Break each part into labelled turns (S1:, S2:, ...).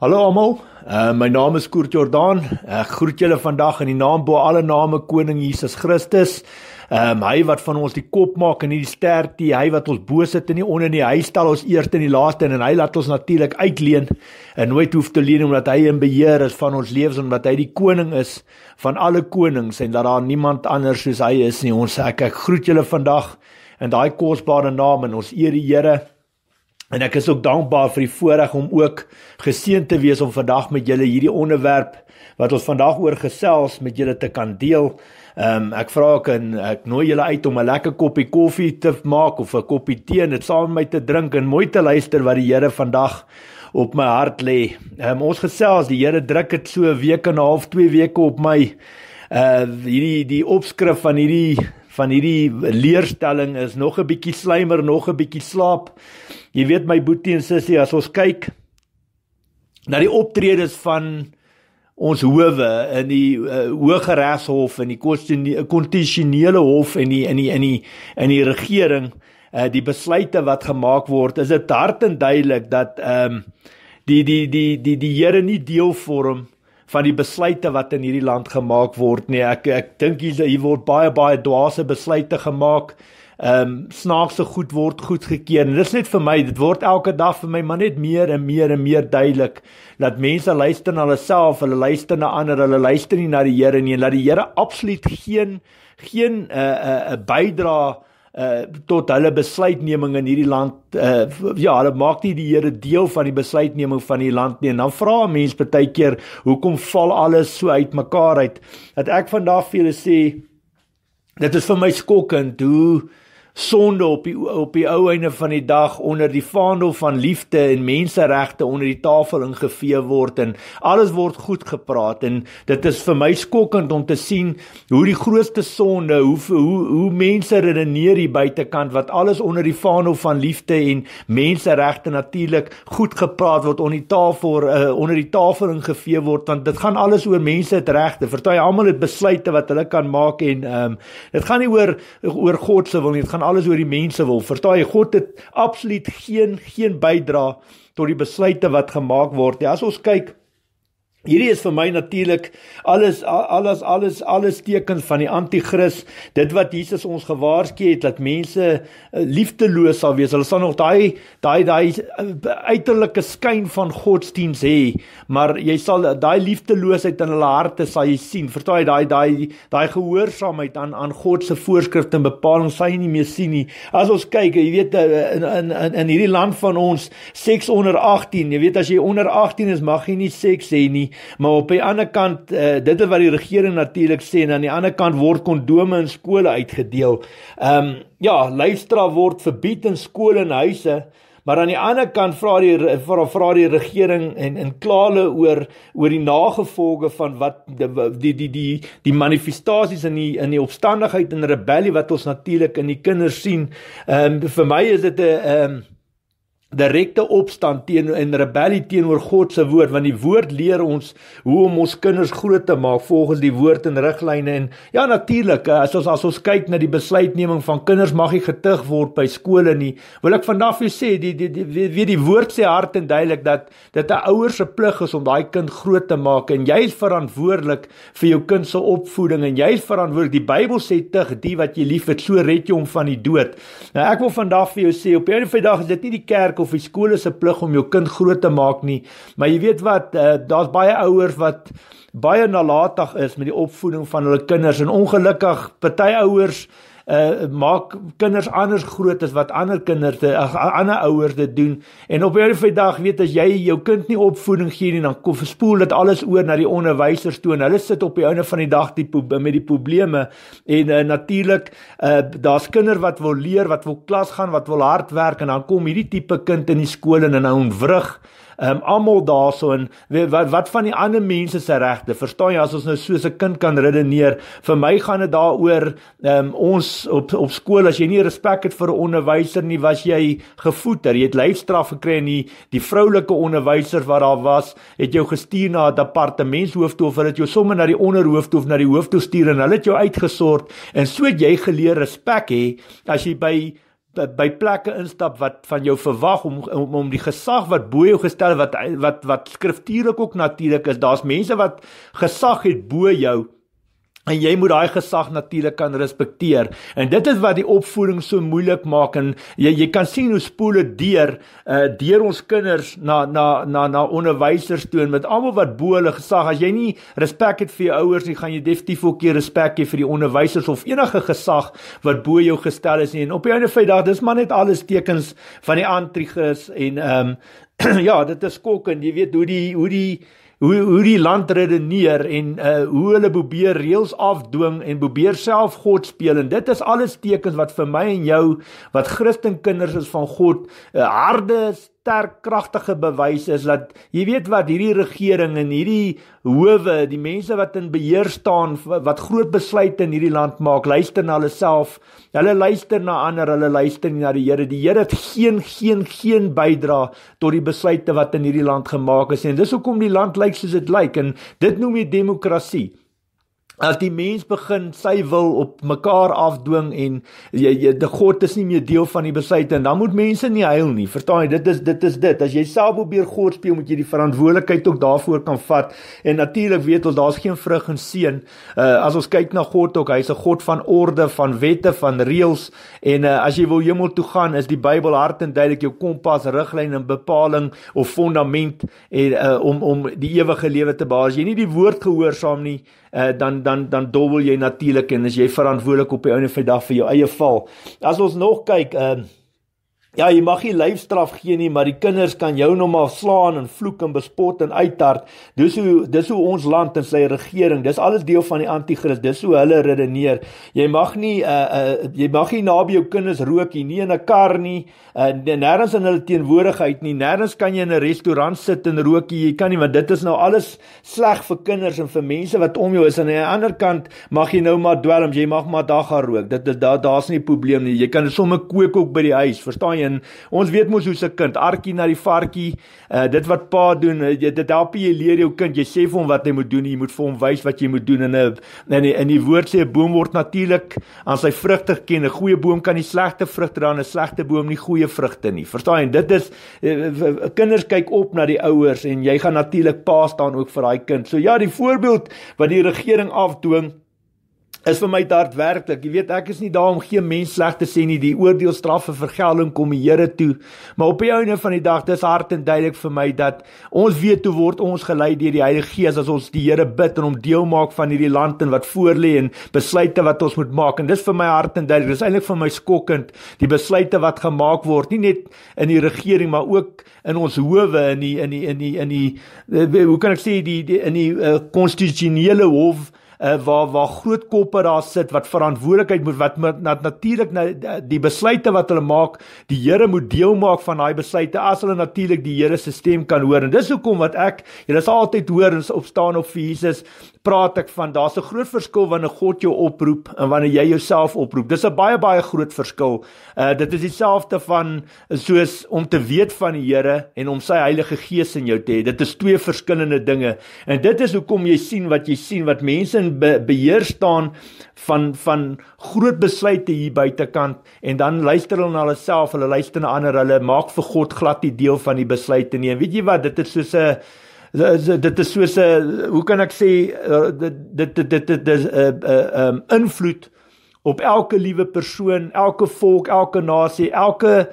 S1: Hallo almal. Uh, my naam is Koert Jordaan. Ek groet julle vandag in die naam bo alle name koning Jesus Christus. Ehm um, hy wat van ons die kop maak en nie die sterkte, hy wat ons bo sit en nie onder nie. Hy stel ons eerste en die laaste en hy laat ons natuurlik uitleen en nooit hoef te leen omdat hy in beheer is van ons lewens omdat hy die koning is van alle konings en dat daar niemand anders soos hy is nie. Ons ek, ek groet julle vandag in daai kosbare naam en ons eer die Here. En ek is ook dankbaar vir die voorreg om ook geseën te wees om vandag met julle hierdie onderwerp wat ons vandag oor gesels met julle te kan deel. Ehm um, ek vra ek en ek nooi julle uit om 'n lekker koppie koffie te maak of 'n koppie tee en dit saam met my te drink en mooi te luister wat die Here vandag op my hart lê. Ehm um, ons gesels die Here druk dit so 'n week en 'n half, 2 weke op my uh hierdie die opskrif van hierdie van hierdie leerstelling is nog 'n bietjie slymer, nog 'n bietjie slaap. Jy weet my boetie en sussie, as ons kyk na die optredes van ons howe in die uh, eh, hoë regshof en die konstitusionele hof en die in die in die in die regering uh, die besluite wat gemaak word is dit hart en duidelik dat ehm um, die die die die die Here nie deel vorm van die besluite wat in hierdie land gemaak word nie ek ek dink hier word baie baie dwaase besluite gemaak uh, ehm um, snaakse goed word goed gekeer. Dit is net vir my, dit word elke dag vir my maar net meer en meer en meer duidelik dat mense luister na hulle self, hulle luister na ander, hulle luister nie na die Here nie en laat die Here absoluut geen geen 'n uh, eh, 'n uh, eh, 'n uh, eh, bydra uh tot hulle besluitneming in hierdie land uh ja, hulle maak nie die Here deel van die besluitneming van die land nie. En dan vra 'n mens baie keer, hoekom val alles so uitmekaar uit? Dat ek vandag vir julle sê dit is vir my skokkend hoe uh sonde op die op die ou einde van die dag onder die vaandel van liefde en menseregte onder die tafel ingevee word en alles word goed gepraat en dit is vir my skokkend om te sien hoe die grootste sonde hoe hoe hoe mense redeneer hier buitekant wat alles onder die vaandel van liefde en menseregte natuurlik goed gepraat word onder die tafel uh, onder die tafel ingevee word want dit gaan alles oor mense se regte vertel almal dit besluite wat hulle kan maak en um, dit gaan nie oor oor God se wil nie dit gaan alles oor die mense wil. Verstaan jy God het absoluut geen geen bydra tot die besluite wat gemaak word. Ja, as ons kyk Hierdie is vir my natuurlik alles alles alles alles teken van die anti-kris. Dit wat Jesus ons gewaarsku het dat mense eh, liefdeloos sal wees. Hulle sal nog daai daai daai eh, uiterlike skyn van godsdiens hê, maar jy sal daai liefdeloosheid in hulle harte sal jy sien. Vertraai daai daai daai gehoorsaamheid aan aan God se voorskrifte en bepalings sal jy nie meer sien nie. As ons kyk, jy weet eh, in in in, in hierdie land van ons seks onder 18, jy weet as jy onder 18 is, mag jy nie seks hê nie maar op die ander kant uh, dit is wat die regering natuurlik sê en aan die ander kant word kondome in skole uitgedeel. Ehm um, ja, luistra word verbied in skole en huise. Maar aan die ander kant vra die vra vra die regering en in klaarle oor oor die nagevolge van wat die die die die, die manifestasies in die in die opstandigheid en rebellie wat ons natuurlik in die kinders sien. Ehm um, vir my is dit 'n ehm um, direkte opstand teen en rebellie teenoor God se woord want die woord leer ons hoe om ons kinders groot te maak volgens die woord en riglyne en ja natuurlik eh, as ons as ons kyk na die besluitneming van kinders mag nie getuig word by skole nie wil ek vandag vir sê die die weet die, die, die woord sê hard en duidelik dat dit 'n ouer se plig is om daai kind groot te maak en jy is verantwoordelik vir jou kind se opvoeding en jy is verantwoordelik die Bybel sê tig die wat jy liefhet so red jy hom van die dood nou ek wil vandag vir jou sê op 'n of ander dag is dit nie die kerk of die skool is se plig om jou kind groot te maak nie. Maar jy weet wat, uh, daar's baie ouers wat baie nalatig is met die opvoeding van hulle kinders en ongelukkig party ouers uh, maak kinders anders groot as wat ander kinders te uh, ander ouers dit doen en op enige vandag weet as jy jou kind nie opvoeding gee nie dan kom verspoel dit alles oor na die onderwysers toe en hulle sit op die ouene van die dag die met die probleme en uh, eh, natuurlik uh, eh, daar's kinders wat wil leer wat wil klas gaan wat wil hard werk en dan kom hierdie tipe kind in die skool en dan ontwrig um, almal daarso en wat wat van die ander mense se regte verstaan jy as ons nou soos 'n kind kan redeneer vir my gaan dit daaroor um, ons op op skool as jy nie respek het vir 'n onderwyser nie was jy gevoeter jy het lyfstraf gekry en die, die vroulike onderwyser wat daar was het jou gestuur na 'n departementshoof toe of hulle het jou sommer na die onderhoof toe of na die hoof toe stuur en hulle het jou uitgesort en so het jy geleer respek hê as jy by by plekke instap wat van jou verwag om om, om die gesag wat bo jou gestel wat wat wat skriftuurlik ook natuurlik is daar's mense wat gesag het bo jou en jy moet daai gesag natuurlik kan respekteer en dit is wat die opvoeding so moeilik maak en jy jy kan sien hoe spoel dit deur uh, deur ons kinders na na na na onderwysers toe en met almal wat bo hulle gesag as jy nie respek het vir jou ouers nie gaan jy definitief ook nie respek hê vir die onderwysers of enige gesag wat bo jou gestel is nie en op die einde van die dag dis maar net alles tekens van die antrigus en ehm um, ja dit is skokkend jy weet hoe die hoe die hoe hoe die land redeneer en uh, hoe hulle probeer reëls afdwing en probeer self God speel en dit is alles tekens wat vir my en jou wat Christenkinders is van God uh, harde sterk kragtige bewys is dat jy weet wat hierdie regering en hierdie howe, die mense wat in beheer staan wat groot besluite in hierdie land maak, luister na hulle self. Hulle luister na ander, hulle luister nie na die Here. Die Here het geen geen geen bydra tot die besluite wat in hierdie land gemaak is en dis hoekom die land lyk soos dit lyk en dit noem jy demokrasie dat die mens begin sy wil op mekaar afdwing en jy, jy die God is nie meer deel van die besluit en dan moet mense nie huil nie. Verstaan jy? Dit is dit is dit. As jy self probeer God speel, moet jy die verantwoordelikheid ook daarvoor kan vat. En natuurlik weet ons daar's geen vrug en seën. Uh as ons kyk na God ook, hy's 'n God van orde, van wette, van reëls en uh, as jy wil hemel toe gaan, is die Bybel hard en duidelik jou kompas, riglyn en bepaling of fondament en uh om om die ewige lewe te behaal. As jy nie die woord gehoorsaam nie, Eh, dan dan dan dobbel jy natuurlik en as jy verantwoordelik op die ouene van die dag vir jou eie val. As ons nog kyk, uh, Ja, jy mag nie lyfstraf gee nie, maar die kinders kan jou nog maar slaan en vloek en bespot en uithard. Dis hoe dis hoe ons land en sy regering, dis alles deel van die anti-kris. Dis hoe hulle redeneer. Jy mag nie uh uh jy mag nie naby jou kinders rook nie, nie in 'n kar nie, uh, eh, nêrens in hulle teenwoordigheid nie. Nêrens kan jy in 'n restaurant sit en rook nie. Jy kan nie, want dit is nou alles sleg vir kinders en vir mense wat om jou is. Aan die ander kant mag jy nou maar dwelm, jy mag maar daar gaan rook. Dit is daar daar's nie 'n probleem nie. Jy kan sommer kook ook by die huis, verstaan jy? en ons weet mos hoe se kind arkie na die varkie. Uh dit wat pa doen, jy eh, dit help jy leer jou kind. Jy sê vir hom wat hy moet doen, jy moet vir hom wys wat jy moet doen en in in in die woord sê 'n boom word natuurlik aan sy vrugte ken. 'n Goeie boom kan nie slegte vrugte dra nie, slegte boom nie goeie vrugte nie. Verstaan jy? Dit is eh, kinders kyk op na die ouers en jy gaan natuurlik pa staan ook vir daai kind. So ja, die voorbeeld wat die regering afdwing is vir my hart werklik. Jy weet, ek is nie daar om geen mens sleg te sê nie. Die oordeel, straf en vergelding kom die Here toe. Maar op die einde van die dag, dis hart en duidelik vir my dat ons weet toe word ons gelei deur die Heilige Gees as ons die Here bid en hom deel maak van hierdie land en wat voor lê en besluite wat ons moet maak. En dis vir my hart en duidelik. Dis eintlik vir my skokkend die besluite wat gemaak word, nie net in die regering maar ook in ons howe in die in die in die in die, in eh, die hoe kan ek sê die, die in die eh, konstitusionele uh, hof uh, waar waar groot koppe daar sit wat verantwoordelikheid moet wat nat, natuurlik na, nou, eh, die besluite wat hulle maak, die Here moet deel maak van daai besluite as hulle natuurlik die Here se stem kan hoor. En dis hoekom wat ek, jy is altyd hoor ons opstaan op vir Jesus praat ek van daar's 'n groot verskil wanneer God jou oproep en wanneer jy jouself oproep. Dis 'n baie baie groot verskil. Uh dit is dieselfde van soos om te weet van die Here en om sy Heilige Gees in jou te hê. Dit is twee verskillende dinge. En dit is hoekom jy sien wat jy sien wat mense in be beheer staan van van groot besluite hier buitekant en dan luister hulle na hulle self, hulle luister na ander, hulle maak vir God glad nie deel van die besluite nie. En weet jy wat? Dit is soos 'n dit is soos 'n eh, hoe kan ek sê eh, dit dit dit dit dis 'n uh, eh, um, ehm, invloed op elke liewe persoon, elke volk, elke nasie, elke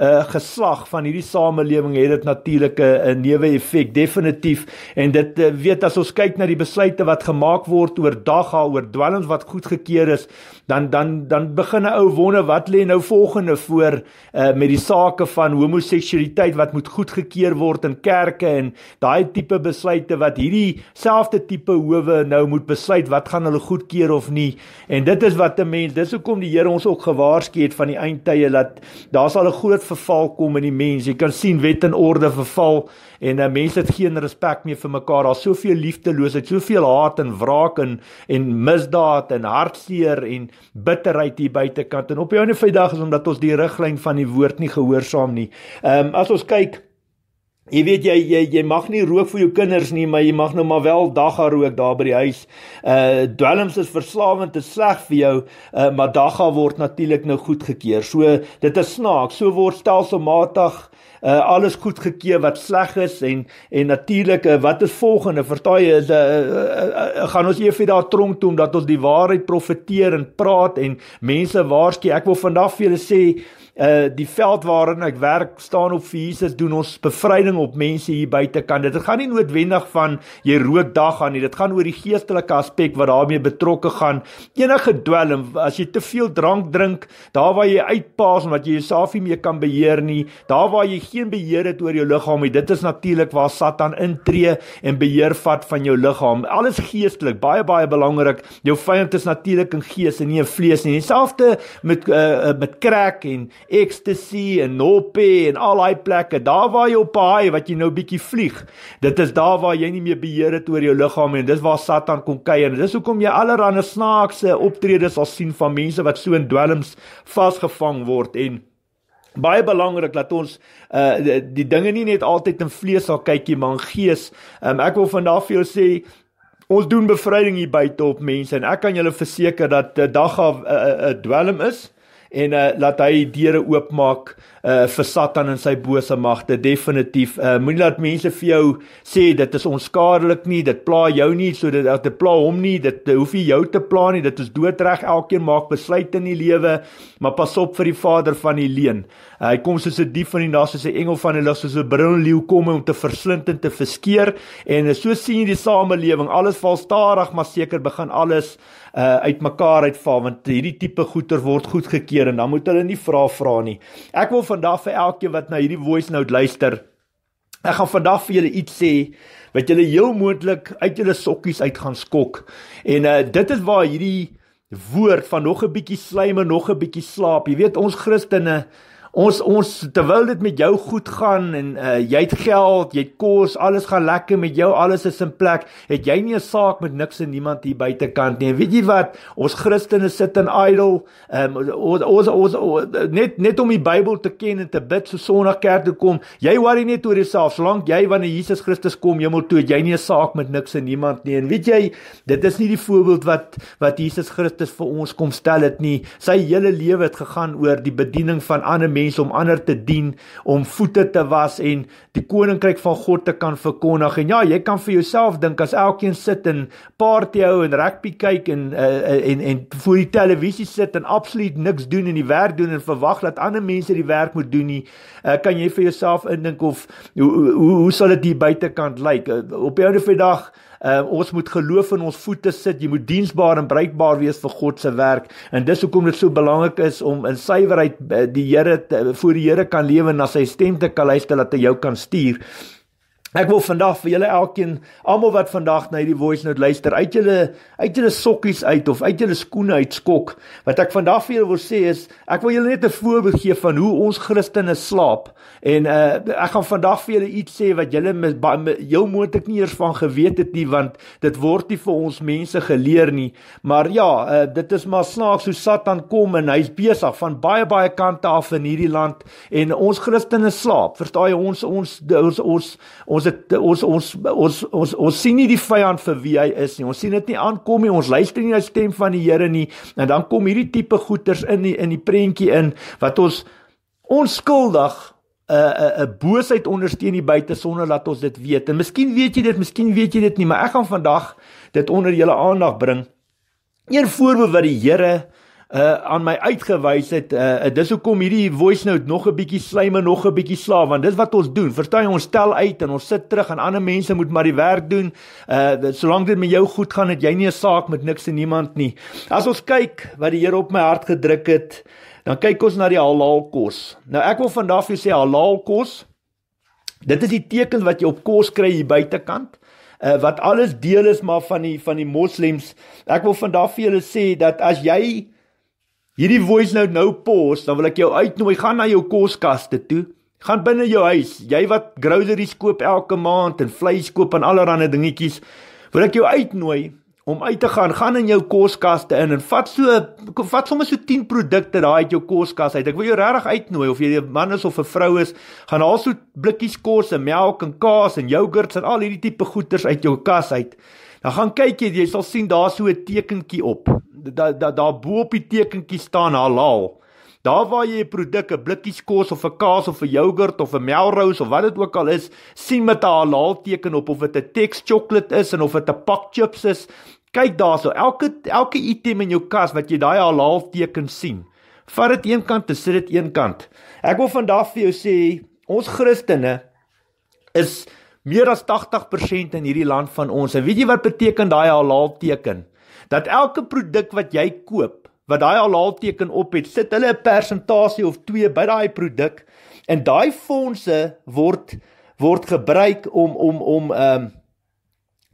S1: uh, geslag van hierdie samelewing het dit natuurlik eh, 'n uh, neuwe effek definitief en dit uh, weet as ons kyk na die besluite wat gemaak word oor dag haar oor dwalms wat goedgekeur is dan dan dan begin 'n ou wonder wat lê nou volgende voor uh, met die sake van homoseksualiteit wat moet goedgekeur word in kerke en daai tipe besluite wat hierdie selfde tipe howe nou moet besluit wat gaan hulle goedkeur of nie en dit is wat 'n mens dis hoekom die Here ons ook gewaarsku het van die eindtye dat daar sal 'n groot verval kom in die mens. Jy kan sien wet en orde verval en uh, mense het geen respek meer vir mekaar. Daar's soveel liefdeloosheid, soveel haat en wraak en en misdaad en hartseer en bitterheid hier buitekant. En op die ander vyf dag is omdat ons die riglyn van die woord nie gehoorsaam nie. Ehm um, as ons kyk Jy weet jy jy jy mag nie rook vir jou kinders nie, maar jy mag nou maar wel dagga rook daar by die huis. Uh dwelms is verslawend te sleg vir jou, uh, maar dagga word natuurlik nou goedgekeur. So dit is snaaks, so word stelselmatig uh alles goedgekeur wat sleg is en en natuurlik uh, wat is volgende? Vertaai jy is uh, uh, uh, gaan ons eers vir daardie tronk toe om dat ons die waarheid profeteer en praat en mense waarsku. Ek wil vandag vir julle sê uh die veld waarin ek werk staan op vir Jesus doen ons bevryding op mense hier buite kan dit gaan nie noodwendig van jy rook dag aan nie dit gaan oor die geestelike aspek wat daarmee betrokke gaan enige dwelm as jy te veel drank drink daar waar jy uitpaas omdat jy jouself nie meer kan beheer nie daar waar jy geen beheer het oor jou liggaam nie dit is natuurlik waar Satan intree en beheer vat van jou liggaam alles geestelik baie baie belangrik jou vyand is natuurlik in gees en nie in vlees nie dieselfde met uh, met krak en ecstasy en noppe en al daai plekke, daar waar jy op haai wat jy nou bietjie vlieg. Dit is daar waar jy nie meer beheer het oor jou liggaam en dis waar Satan kom kuier. Dis hoekom jy allerlei snaakse optredes al sien van mense wat so in dwelms vasgevang word en Baie belangrik dat ons uh die, die dinge nie net altyd in vlees sal kykie maar in gees. Um, ek wil vandag vir jou sê ons doen bevryding hier buite op mense en ek kan julle verseker dat uh, eh, dag af 'n uh, eh, uh, uh, dwelm is en uh, laat hy deure oopmaak uh, vir Satan en sy bose magte definitief. Uh, Moenie laat mense vir jou sê dit is onskadelik nie, dit pla jou nie, so dit dit pla hom nie, dit hoef nie jou te pla nie. Dit is doodreg, elkeen maak besluite in die lewe, maar pas op vir die vader van die leuen. Hy kom soos 'n dief van die nag, soos 'n engel van die lig, soos 'n brul leeu kom om te verslind en te verskeer. En so sien jy die samelewing, alles val stadig maar seker begin alles uh, uitmekaar uitval want hierdie tipe goeder word goedgekeur en dan moet hulle nie vra vra nie. Ek wil vandag vir elkeen wat na hierdie voice note luister Ek gaan vandag vir julle iets sê wat julle heel moontlik uit julle sokkies uit gaan skok. En uh, dit is waar hierdie woord van nog 'n bietjie slaim en nog 'n bietjie slaap. Jy weet ons Christene, ons ons terwyl dit met jou goed gaan en uh, jy het geld, jy het kos, alles gaan lekker met jou, alles is in plek, het jy nie 'n saak met niks en niemand hier buitekant nie. En weet jy wat? Ons Christene sit in idol. Um, ons, ons, ons, ons net net om die Bybel te ken en te bid so Sondag kerk toe kom. Jy worry net oor jouself. Solank jy wanneer Jesus Christus kom hemel toe, het jy nie 'n saak met niks en niemand nie. En weet jy, dit is nie die voorbeeld wat wat Jesus Christus vir ons kom stel het nie. Sy hele lewe het gegaan oor die bediening van ander mense mense om ander te dien, om voete te was en die koninkryk van God te kan verkondig. En ja, jy kan vir jouself dink as elkeen sit in party hou en rugby kyk en uh, en en voor die televisie sit en absoluut niks doen en die werk doen en verwag dat ander mense die werk moet doen nie, uh, kan jy vir jouself indink of hoe hoe hoe sal dit hier buitekant lyk? Uh, op die ouderdag uh, ons moet geloof in ons voete sit jy moet diensbaar en bruikbaar wees vir God se werk en dis hoekom dit so belangrik is om in suiwerheid eh, die Here voor die Here kan lewe en na sy stem te kan luister dat hy jou kan stuur Ek wil vandag vir julle elkeen, almal wat vandag na hierdie voice note luister, uit julle uit julle sokkies uit of uit julle skoene uit skok. Wat ek vandag vir julle wil sê is, ek wil julle net 'n voorbeeld gee van hoe ons Christene slaap. En uh ek gaan vandag vir julle iets sê wat julle jou moontlik nie eers van geweet het nie want dit word nie vir ons mense geleer nie. Maar ja, uh dit is maar snaaks hoe Satan kom en hy's besig van baie baie kante af in hierdie land en ons Christene slaap. Verstaan jy ons ons ons ons ons het, ons, ons, ons ons ons sien nie die vyand vir wie hy is nie. Ons sien dit nie aankom nie. Ons luister nie na die stem van die Here nie. En dan kom hierdie tipe goeters in die, in die prentjie in wat ons onskuldig 'n 'n 'n boosheid ondersteun hier buite sonder dat ons dit weet. En miskien weet jy dit, miskien weet jy dit nie, maar ek gaan vandag dit onder julle aandag bring. Een voorbeeld wat die Here uh, aan my uitgewys het. Uh, dis hoekom hierdie voice note nog 'n bietjie slyme, nog 'n bietjie slaaf, want dis wat ons doen. Verstaan jy, ons tel uit en ons sit terug en ander mense moet maar die werk doen. Uh solank dit met jou goed gaan, het jy nie 'n saak met niks en niemand nie. As ons kyk wat die Here op my hart gedruk het, dan kyk ons na die halal kos. Nou ek wil vandag vir jou sê halal kos Dit is die teken wat jy op kos kry hier buitekant. Uh wat alles deel is maar van die van die moslems. Ek wil vandag vir julle sê dat as jy Hierdie voice note nou pause, dan wil ek jou uitnooi gaan na jou koskaste toe. Gaan binne jou huis, jy wat groceries koop elke maand en vleis koop en allerlei dingetjies, wil ek jou uitnooi om uit te gaan, gaan in jou koskaste in en vat so vat sommer so 10 produkte daai uit jou koskas uit. Ek wil jou regtig uitnooi of jy 'n man is of 'n vrou is, gaan haal so blikkies kos en melk en kaas en jogurts en al hierdie tipe goeders uit jou kas uit. Dan gaan kyk jy, jy sal sien daar so 'n tekentjie op. Da da daar da, bo op die tekentjie staan halal. Daar waar jy 'n produk, 'n blikkie kos of 'n kaas of 'n jogurt of 'n Melrose of wat dit ook al is, sien met 'n halal teken op of dit 'n Tex chocolate is en of dit 'n pak chips is. Kyk daarso, elke elke item in jou kas wat jy daai halal teken sien. Vat dit een kant, dis dit een kant. Ek wil vandag vir jou sê, ons Christene is meer as 80% in hierdie land van ons. En weet jy wat beteken daai halal teken? Dat elke produk wat jy koop, wat daai halal teken op het, sit hulle 'n persentasie of 2 by daai produk en daai fondse word word gebruik om om om ehm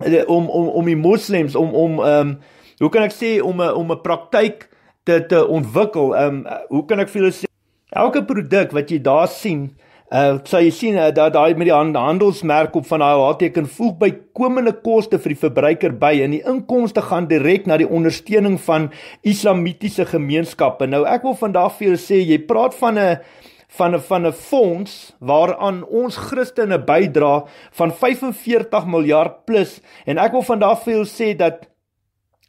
S1: um, om om om die moslems om om ehm um, hoe kan ek sê om 'n om 'n praktyk te te ontwikkel. Ehm um, hoe kan ek vir julle sê elke produk wat jy daar sien Uh, so jy sien uh, eh, dat daai met die handelsmerk op van daai hoofteken voeg by komende koste vir die verbruiker by en die inkomste gaan direk na die ondersteuning van islamitiese gemeenskappe. Nou ek wil vandag vir jou sê jy praat van 'n van 'n van 'n fonds waaraan ons Christene bydra van 45 miljard plus en ek wil vandag vir jou sê dat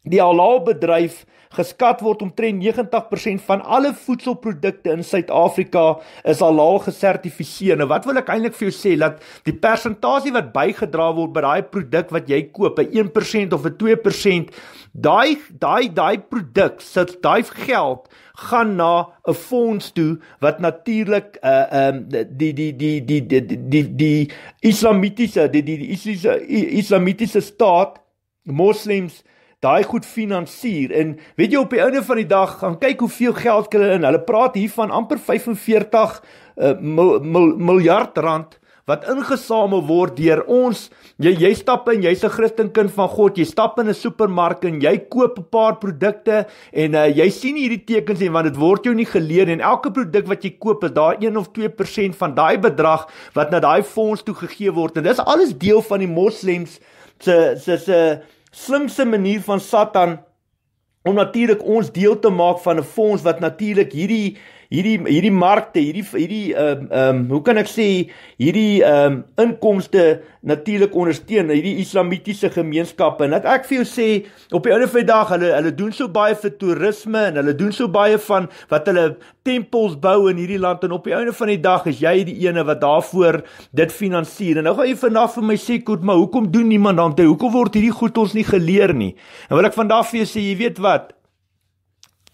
S1: die halal bedryf Geskat word omtrent 90% van alle voedselprodukte in Suid-Afrika is halal gesertifiseer. Nou wat wil ek eintlik vir jou sê dat die persentasie wat bygedra word by daai produk wat jy koop, 'n 1% of 'n 2% Daai daai daai produk sit daai geld gaan na 'n fonds toe wat natuurlik uh eh, um ehm, die die die die die die die islamitiese die die die islamitiese staat moslems daai goed finansier en weet jy op die einde van die dag gaan kyk hoeveel geld hulle in hulle praat hier van amper 45 uh, eh, mil, mil, miljard rand wat ingesamel word deur ons jy jy stap in jy's 'n Christenkind van God jy stap in 'n supermark en jy koop 'n paar produkte en uh, jy sien hierdie tekens en want dit word jou nie geleer en elke produk wat jy koop is daar 1 of 2% van daai bedrag wat na daai fonds toe gegee word en dis alles deel van die moslems se se se slimste manier van Satan om natuurlik ons deel te maak van 'n fonds wat natuurlik hierdie uh hierdie hierdie markte, hierdie hierdie ehm uh, ehm um, hoe kan ek sê hierdie ehm um, inkomste natuurlik ondersteun hierdie islamitiese gemeenskappe. En dat ek vir jou sê op die ouene van die dag hulle hulle doen so baie vir toerisme en hulle doen so baie van wat hulle tempels bou in hierdie land en op die ouene van die dag is jy die ene wat daarvoor dit finansier. En nou gaan jy vanaf vir my sê koet maar hoekom doen niemand dan? Hoekom word hierdie goed ons nie geleer nie? En wil ek vandag vir jou sê jy weet wat?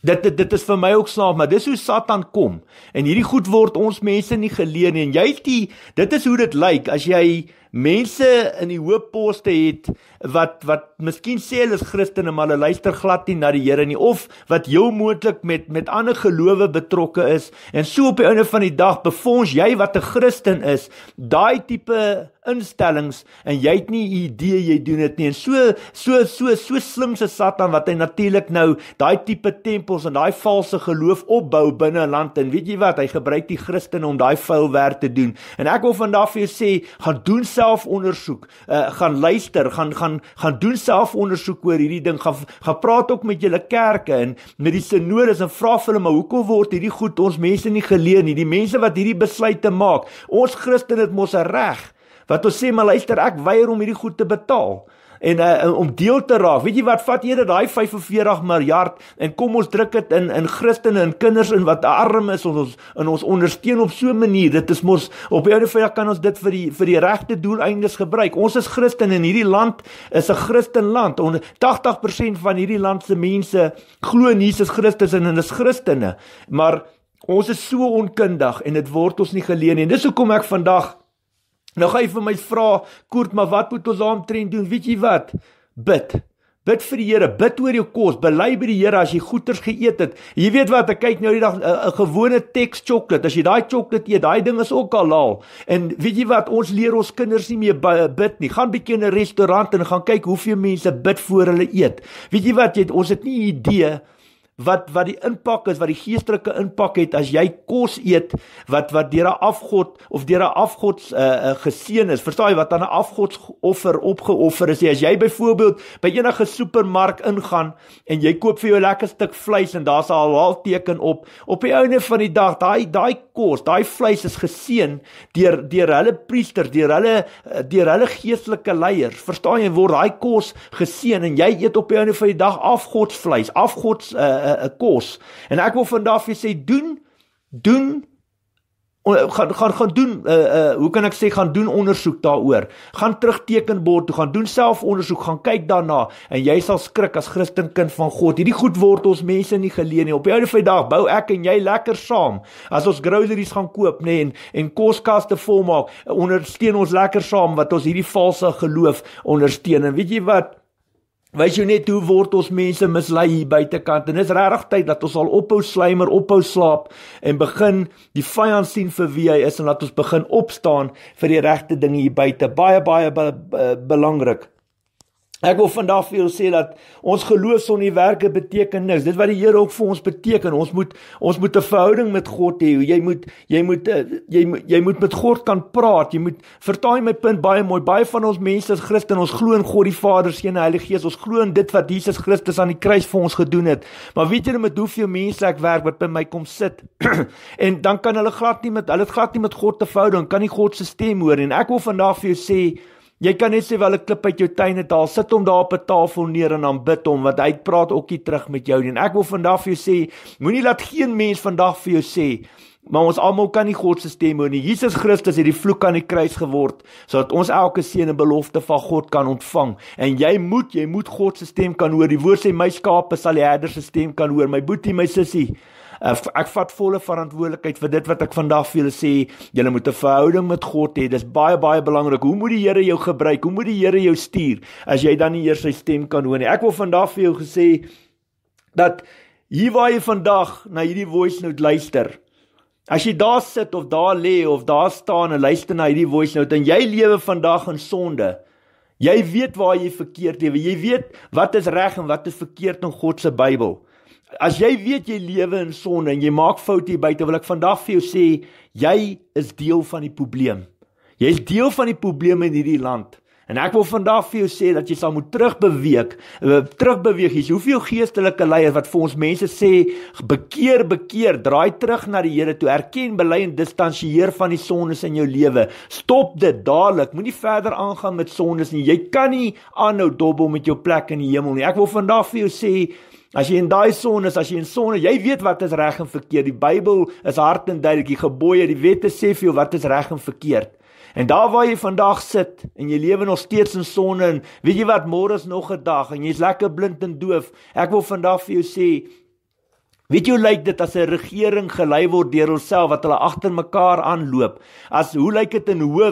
S1: Dit dit dit is vir my ook snaaks, maar dis hoe Satan kom. En hierdie goed word ons mense nie geleer nie. En jy het die dit is hoe dit lyk as jy mense in die hoë poste het wat wat miskien sê hulle is Christene maar hulle luister glad nie na die Here nie of wat heel moontlik met met ander gelowe betrokke is en so op die einde van die dag befonds jy wat 'n Christen is daai tipe instellings en jy het nie idee jy doen dit nie en so so so so slimse Satan wat hy natuurlik nou daai tipe tempels en daai valse geloof opbou binne 'n land en weet jy wat hy gebruik die Christene om daai vuil werk te doen en ek wil vandag vir jou sê gaan doen self ondersoek, uh, eh, gaan luister, gaan gaan gaan doen self ondersoek oor hierdie ding, gaan gaan praat ook met julle kerke en met die sinodes en vra vir hulle maar hoekom word hierdie goed ons mense nie geleer nie, die mense wat hierdie besluite maak. Ons Christene het mos 'n reg wat ons sê maar luister, ek weier om hierdie goed te betaal en uh, om deel te raak. Weet jy wat? Vat eerder daai 45 miljard en kom ons druk dit in in Christene en kinders in wat arm is ons ons in ons ondersteun op so 'n manier. Dit is mos op die einde van die dag kan ons dit vir die vir die regte doeleindes gebruik. Ons is Christene en hierdie land is 'n Christenland. 80% van hierdie land se mense glo in Jesus Christus en hulle is Christene. Maar ons is so onkundig en dit word ons nie geleer nie. En dis hoekom ek vandag Nou gaan hy vir my vra, "Koert, maar wat moet ons daarmee doen? Weet jy wat? Bid. Bid vir die Here, bid oor jou kos, bely by die Here as jy goeters geëet het. Jy weet wat, ek kyk nou die dag 'n eh, eh, gewone teks sjokolade. As jy daai sjokolade eet, daai ding is ook halal. En weet jy wat, ons leer ons kinders nie meer eh, bid nie. Gaan bietjie in 'n restaurant en gaan kyk hoeveel mense bid voor hulle eet. Weet jy wat, jy het, ons het nie idee nie wat wat die impak is wat die geestelike impak het as jy kos eet wat wat deur 'n afgod of deur 'n afgod uh, eh, uh, eh, geseën is. Verstaan jy wat aan 'n afgodsoffer opgeoffer is? Jy as jy byvoorbeeld by enige supermark ingaan en jy koop vir jou lekker stuk vleis en daar's 'n halal teken op op die einde van die dag, daai daai kos. Daai vleis is geseën deur deur hulle priesters, deur hulle eh, deur hulle geestelike leiers. Verstaan jy word daai kos geseën en jy eet op die einde van die dag af God se vleis, af God se uh, uh, eh, uh, eh, kos. En ek wil vandag vir sê doen doen gaan gaan gaan doen uh uh hoe kan ek sê gaan doen ondersoek daaroor. Gaan terugteken bord toe gaan doen selfondersoek, gaan kyk daarna en jy sal skrik as Christen kind van God. Hierdie goed word ons mense nie geleer nie. Op die ouderdom van dag bou ek en jy lekker saam. As ons groceries gaan koop nê nee, en en koskaste volmaak, ondersteun ons lekker saam wat ons hierdie valse geloof ondersteun. En weet jy wat? Wys jou net hoe word ons mense mislei hier buitekant en dis regtig tyd dat ons al ophou slymer, ophou slaap en begin die vyand sien vir wie hy is en laat ons begin opstaan vir die regte dinge hier buite. Baie baie, baie, baie belangrik. Ek wil vandag vir julle sê dat ons geloof sonder werke beteken niks. Dit wat die Here ook vir ons beteken, ons moet ons moet 'n verhouding met God hê. Jy moet jy moet eh, jy moet jy moet met God kan praat. Jy moet vertaai my punt baie mooi. Baie van ons mense as Christen, ons glo in God die Vader, seën die Heilige Gees. Ons glo in dit wat Jesus Christus aan die kruis vir ons gedoen het. Maar weet jy net met hoeveel mense ek werk wat by my kom sit en dan kan hulle glad nie met hulle glad nie met God te verhouding, kan nie God se stem hoor nie. En ek wil vandag vir julle sê Jy kan net sê wel 'n klip uit jou tuin het daar sit hom daar op 'n tafel neer en aanbid hom want hy praat ookie terug met jou en ek wil vandag vir jou sê moenie laat geen mens vandag vir jou sê maar ons almal kan nie God se stem hoor nie Jesus Christus het die vloek aan die kruis geword sodat ons elke seën en belofte van God kan ontvang en jy moet jy moet God se stem kan hoor die woord sê my skape sal die herder se stem kan hoor my boetie my sussie uh, ek vat volle verantwoordelikheid vir dit wat ek vandag vir julle sê. Julle moet 'n verhouding met God hê. Dis baie baie belangrik. Hoe moet die Here jou gebruik? Hoe moet die Here jou stuur as jy dan nie eers sy stem kan hoor nie? Ek wil vandag vir jou gesê dat hier waar jy vandag na hierdie voice note luister, As jy daar sit of daar lê of daar staan en luister na hierdie voice note en jy lewe vandag in sonde. Jy weet waar jy verkeerd lewe. Jy weet wat is reg en wat is verkeerd in God se Bybel. As jy weet jy lewe in sonde en jy maak foute hier buite, wil ek vandag vir jou sê jy is deel van die probleem. Jy is deel van die probleme in hierdie land. En ek wil vandag vir jou sê dat jy sal moet terugbeweeg, eh, terugbeweeg. Jy's hoeveel geestelike leiers wat vir ons mense sê, bekeer, bekeer, draai terug na die Here toe, erken, bely en distansieer van die sondes in jou lewe. Stop dit dadelik. Moenie verder aangaan met sondes nie. Jy kan nie aanhou dobbel met jou plek in die hemel nie. Ek wil vandag vir jou sê, As jy in daai son is, as jy in son is, jy weet wat is reg en verkeerd. Die Bybel is hard en duidelik. Die gebooie, die wette sê vir jou wat is reg en verkeerd. En daar waar jy vandag sit en jy lewe nog steeds in sonde en weet jy wat môre is nog 'n dag en jy's lekker blind en doof. Ek wil vandag vir jou sê weet jy lyk dit as 'n regering gelei word deur homself wat hulle agter mekaar aanloop. As hoe lyk dit in howe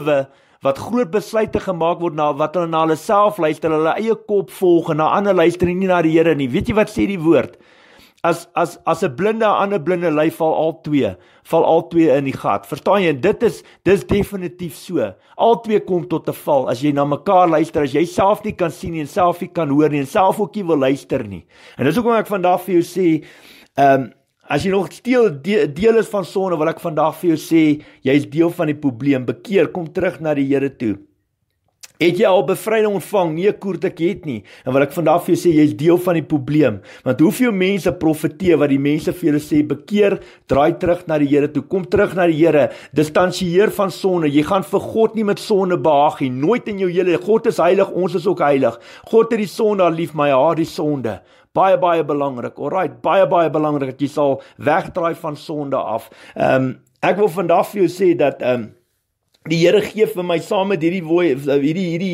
S1: wat groot besluite gemaak word na wat hulle na hulle self luister, hulle eie kop volg en na ander luister nie na die Here nie. Weet jy wat sê die woord? As as as 'n blinde aan 'n blinde lei val al twee, val al twee in die gat. Verstaan jy? Dit is dis definitief so. Al twee kom tot 'n val as jy na mekaar luister, as jy self nie kan sien nie en self nie kan hoor nie en self ook nie wil luister nie. En dis hoekom ek vandag vir jou sê, ehm um, As jy nog deel deel is van sonde, wil ek vandag vir jou sê, jy is deel van die probleem. Bekeer, kom terug na die Here toe. Het jy al bevryding ontvang? Nee, koer ek het nie. En wil ek vandag vir jou sê jy's deel van die probleem. Want hoeveel mense profeteer wat die mense vir hulle sê bekeer, draai terug na die Here toe, kom terug na die Here, distansieer van sonde. Jy gaan vir God nie met sonde behaag nie. Nooit in jou hele God is heilig, ons is ook heilig. God het die sonde lief, my haar die sonde. Baie baie belangrik. Alraai, baie baie belangrik dat jy sal wegdraai van sonde af. Ehm um, ek wil vandag vir jou sê dat ehm um, Die Here gee vir my saam met hierdie hierdie hierdie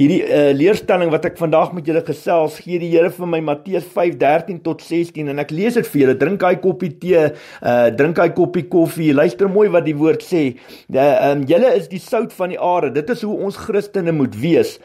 S1: hierdie uh, leerstelling wat ek vandag met julle gesels gee die Here vir my Matteus 5:13 tot 16 en ek lees dit vir julle drink hy koppie tee uh, drink hy koppie koffie luister mooi wat die woord sê uh, um, julle is die sout van die aarde dit is hoe ons Christene moet wees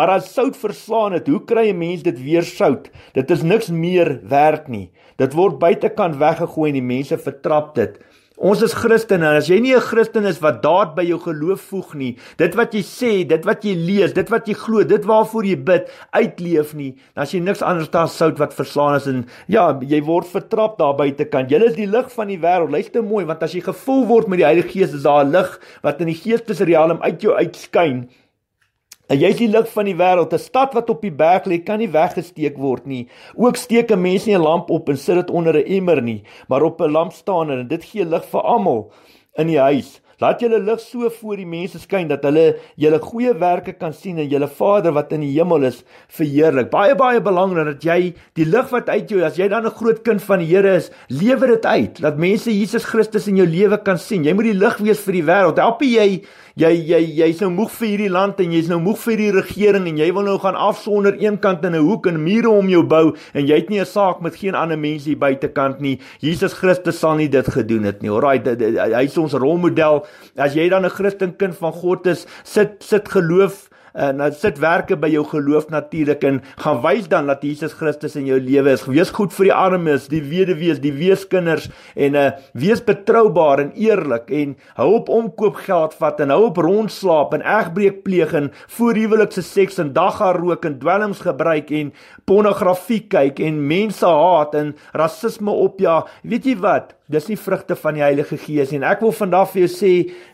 S1: maar as sout verslaan het hoe kry 'n mens dit weer sout dit is niks meer werk nie dit word buitekant weggegooi en die mense vertrap dit Ons is Christene en as jy nie 'n Christen is wat daad by jou geloof voeg nie, dit wat jy sê, dit wat jy lees, dit wat jy glo, dit waarvoor jy bid, uitleef nie, dan as jy niks anders as sout wat verslaan is en ja, jy word vertrap daar buitekant. Jy is die lig van die wêreld. Luister mooi, want as jy gevul word met die Heilige Gees, is daar 'n lig wat in die geestesriem uit jou uitskyn. Jy is die lig van die wêreld. 'n Stad wat op die berg lê kan nie weggesteek word nie. Ook steek 'n mens nie 'n lamp op en sit dit onder 'n emmer nie, maar op 'n lampstaander en dit gee lig vir almal in die huis. Laat julle lig so voor die mense skyn dat hulle julle goeie werke kan sien en julle Vader wat in die hemel is verheerlik. Baie baie belangrik dat jy die lig wat uit jou, as jy dan 'n groot kind van die Here is, lewer dit uit. Laat mense Jesus Christus in jou lewe kan sien. Jy moet die lig wees vir die wêreld. Help jy jy jy jy's nou moeg vir hierdie land en jy's nou moeg vir hierdie regering en jy wil nou gaan afsonder een kant in 'n hoek en mure om jou bou en jy het nie 'n saak met geen ander mense hier buitekant nie. Jesus Christus sal nie dit gedoen het nie. Alraait, hy's ons rolmodel. As jy dan 'n Christenkind van God is, sit sit geloof En eh, nou sit werke by jou geloof natuurlik en gaan wys dan dat Jesus Christus in jou lewe is. Wees goed vir die armes, die weduwees, die weeskinders en uh wees betroubaar en eerlik en hou op omkoop geld vat en hou op rondslaap en egbreek pleeg en voorhuwelikse seks en daggaar rook en dwelms gebruik en pornografie kyk en mense haat en rasisme opja. Weet jy wat? dis nie vrugte van die Heilige Gees nie. Ek wil vandag vir jou sê,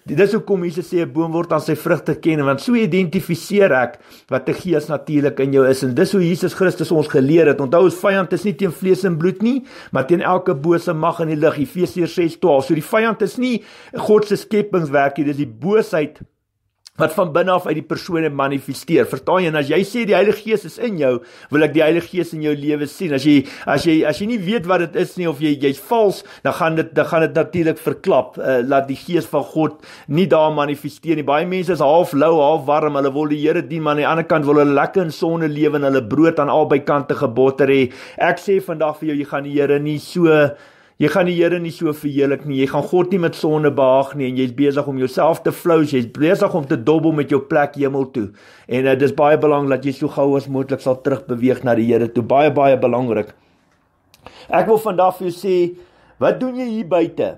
S1: dis hoekom Jesus sê 'n boom word aan sy vrugte ken, want so identifiseer ek wat 'n gees natuurlik in jou is en dis hoe Jesus Christus ons geleer het. Onthou ons vyand is nie teen vlees en bloed nie, maar teen elke bose mag in die lig. Efesiërs 6:12. So die vyand is nie God se skepingswerk nie, dis die boosheid wat van binne af uit die persoon manifesteer. Vertaal jy en as jy sê die Heilige Gees is in jou, wil ek die Heilige Gees in jou lewe sien. As jy as jy as jy nie weet wat dit is nie of jy jy's vals, dan gaan dit dan gaan dit natuurlik verklap uh, eh, dat die Gees van God nie daar manifesteer nie. Baie mense is half lou, half warm. Hulle wil die Here dien, maar aan die ander kant wil hulle lekker in sonde lewe en hulle brood aan albei kante geboter hê. Ek sê vandag vir jou, jy gaan die Here nie so Jy gaan die Here nie so verheerlik nie. Jy gaan God nie met sonde behaag nie en jy's besig om jouself te flous. Jy's besig om te dobbel met jou plek hemel toe. En uh, dis baie belangrik dat jy so gou as moontlik sal terugbeweeg na die Here toe. Baie baie belangrik. Ek wil vandag vir jou sê, wat doen jy hier buite?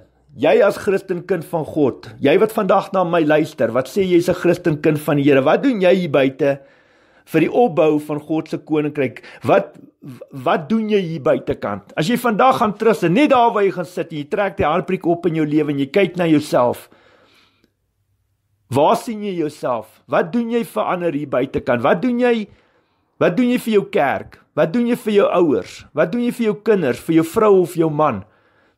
S1: Jy as Christenkind van God, jy wat vandag na my luister, wat sê jy's 'n Christenkind van die Here? Wat doen jy hier buite? vir die opbou van God se koninkryk. Wat wat doen jy hier buitekant? As jy vandag gaan trus en net daar waar jy gaan sit en jy trek die harpriek op in jou lewe en jy kyk na jouself. Waar sien jy jouself? Wat doen jy vir ander hier buitekant? Wat doen jy? Wat doen jy vir jou kerk? Wat doen jy vir jou ouers? Wat doen jy vir jou kinders, vir jou vrou of jou man?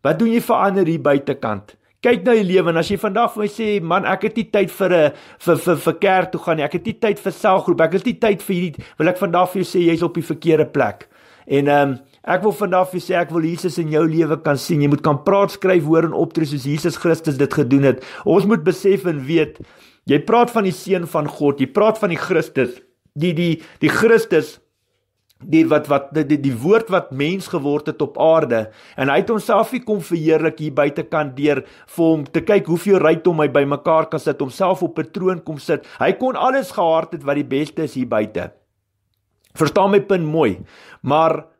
S1: Wat doen jy vir ander hier buitekant? kyk na jou lewe en as jy vandag vir my sê man ek het nie tyd vir 'n vir vir vir kerk toe gaan nie ek het nie tyd vir selgroep ek het nie tyd vir hierdie wil ek vandag vir jou sê jy's op die verkeerde plek en ehm um, ek wil vandag vir jou sê ek wil Jesus in jou lewe kan sien jy moet kan praat skryf hoor en optree soos Jesus Christus dit gedoen het ons moet besef en weet jy praat van die seun van God jy praat van die Christus die die die Christus die wat wat die, die, die woord wat mens geword het op aarde en hy het homself hier kom verheerlik hier buitekant deur vir hom te kyk hoe veel ryk hom hy by mekaar kan sit homself op 'n troon kom sit hy kon alles gehard het wat die beste is hier buite verstaan my punt mooi maar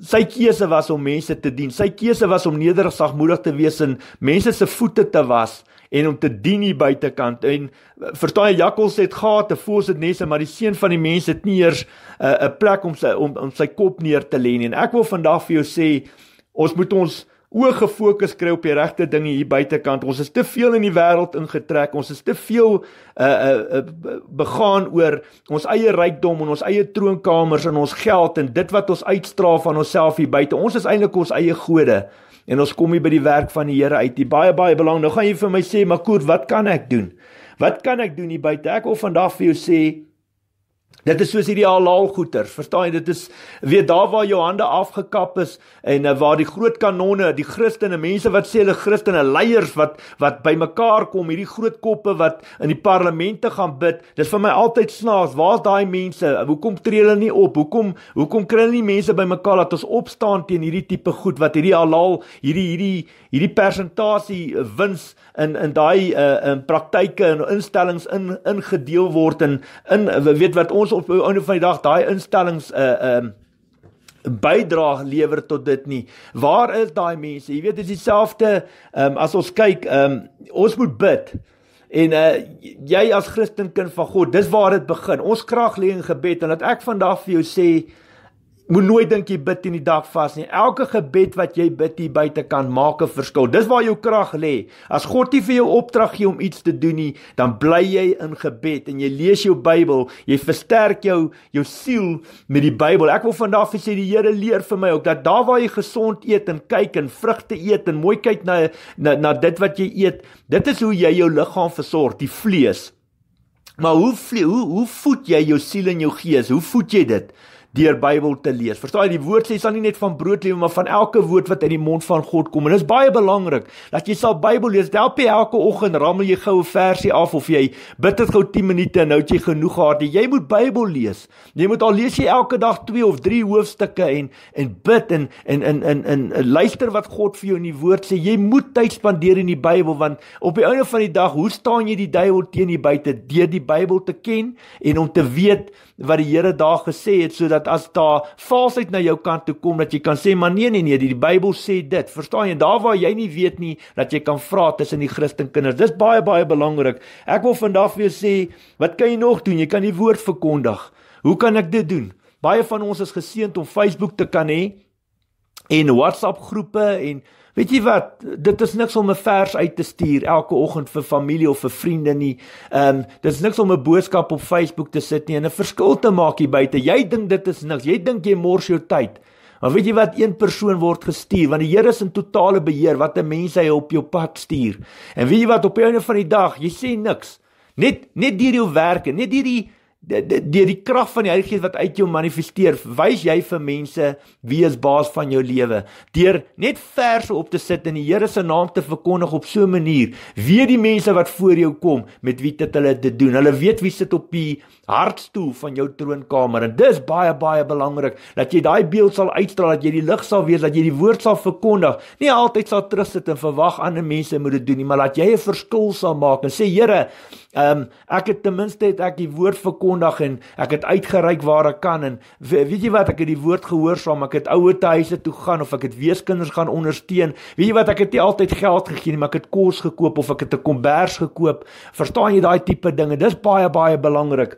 S1: Sy keuse was om mense te dien. Sy keuse was om nederig sagmoedig te wees en mense se voete te was en om te dien hier buitekant en eh, verstaan jy jakkals het gate voels dit nesse maar die seun van die mens het nie eers 'n uh, eh, 'n plek om sy om, om sy kop neer te lê nie en ek wil vandag vir jou sê ons moet ons oë gefokus kry op die regte dinge hier buitekant ons is te veel in die wêreld ingetrek ons is te veel uh, uh, uh, begaan oor ons eie rykdom en ons eie troonkamers en ons geld en dit wat ons uitstraal van onsself hier buite ons is eintlik ons eie gode en ons kom hier by die werk van die Here uit. Dit baie baie belangrik. Nou gaan jy vir my sê, "Maar Koert, wat kan ek doen?" Wat kan ek doen hier buite? Ek wil vandag vir jou sê, Dit is soos hierdie halal goeder. Verstaan jy, dit is weer daar waar jou hande afgekap is en eh, waar die groot kanonne, die Christene, mense wat sê hulle Christene, leiers wat wat bymekaar kom, hierdie groot koppe wat in die parlamente gaan bid. Dis vir my altyd snaaks. Waar's daai mense? Hoekom tree hulle nie op? Hoekom hoekom kry hulle nie mense bymekaar dat ons opstaan teen hierdie tipe goed wat hierdie halal, hierdie hierdie hierdie persentasie eh, wins in in daai uh eh, in eh, praktyke en instellings in ingedeel word en in weet wat ons op ou ou van die dag daai instellings uh um ehm, bydra lewer tot dit nie. Waar is daai mense? Jy weet dit is dieselfde um, as ons kyk, um, ons moet bid. En uh, jy as Christenkind van God, dis waar dit begin. Ons krag lê in gebed en dat ek vandag vir jou sê, Moet nooit dink jy bid in die dag vas nie. Elke gebed wat jy bid hier buite kan maak 'n verskil. Dis waar jou krag lê. As God nie vir jou opdrag gee om iets te doen nie, dan bly jy in gebed en jy lees jou Bybel. Jy versterk jou jou siel met die Bybel. Ek wil vandag vir sê die Here leer vir my ook dat daar waar jy gesond eet en kyk en vrugte eet en mooi kyk na na na dit wat jy eet, dit is hoe jy jou liggaam versorg, die vlees. Maar hoe vle, hoe hoe voed jy jou siel en jou gees? Hoe voed jy dit? deur Bybel te lees. Verstaan jy, die woord sê sal nie net van brood lewe, maar van elke woord wat uit die mond van God kom. En dit is baie belangrik dat jy sal Bybel lees. Help jy elke oggend rammel jy gou 'n versie af of jy bid dit gou 10 minute en nou het jy genoeg gehad. Jy moet Bybel lees. Jy moet al lees jy elke dag 2 of 3 hoofstukke en en bid en en en en, en, en luister wat God vir jou in die woord sê. Jy moet tyd spandeer in die Bybel want op die einde van die dag, hoe staan jy die duiwel teen die buite deur die Bybel te ken en om te weet wat die Here daar gesê het sodat as daar valsheid na jou kant toe kom dat jy kan sê maar nee nee nee die, die Bybel sê dit verstaan jy daar waar jy nie weet nie dat jy kan vra tussen die Christenkinders dis baie baie belangrik ek wil vandag vir jou sê wat kan jy nog doen jy kan die woord verkondig hoe kan ek dit doen baie van ons is geseënd om Facebook te kan hê en WhatsApp groepe en Weet jy wat, dit is niks om 'n vers uit te stuur elke oggend vir familie of vir vriende nie. Ehm, um, dit is niks om 'n boodskap op Facebook te sit nie en 'n verskil te maak hier buite. Jy dink dit is niks. Jy dink jy mors jou tyd. Maar weet jy wat, een persoon word gestuur want die Here is in totale beheer wat 'n mens hy op jou pad stuur. En weet jy wat, op 'n of ander van die dag, jy sê niks. Net net deur jou werke, net deur die, die deur die krag van die Heilige Gees wat uit jou manifesteer, wys jy vir mense wie is baas van jou lewe. Deur net verse op te sit en die Here se naam te verkondig op so 'n manier, weet die mense wat voor jou kom met wie dit hulle te doen. Hulle weet wie sit op die hartstoel van jou troonkamer en dis baie baie belangrik dat jy daai beeld sal uitstraal, dat jy die lig sal wees, dat jy die woord sal verkondig. Nie altyd sal terugsit en verwag ander mense moet dit doen nie, maar dat jy 'n verskil sal maak en sê Here, Ehm um, ek het ten minste het ek die woord verkondig en ek het uitgereik waar ek kan en weet jy wat ek het die woord gehoorsaam ek het ouer te huise toe gaan of ek het weeskinders gaan ondersteun weet jy wat ek het nie altyd geld gegee nie maar ek het kos gekoop of ek het 'n kombers gekoop verstaan jy daai tipe dinge dis baie baie belangrik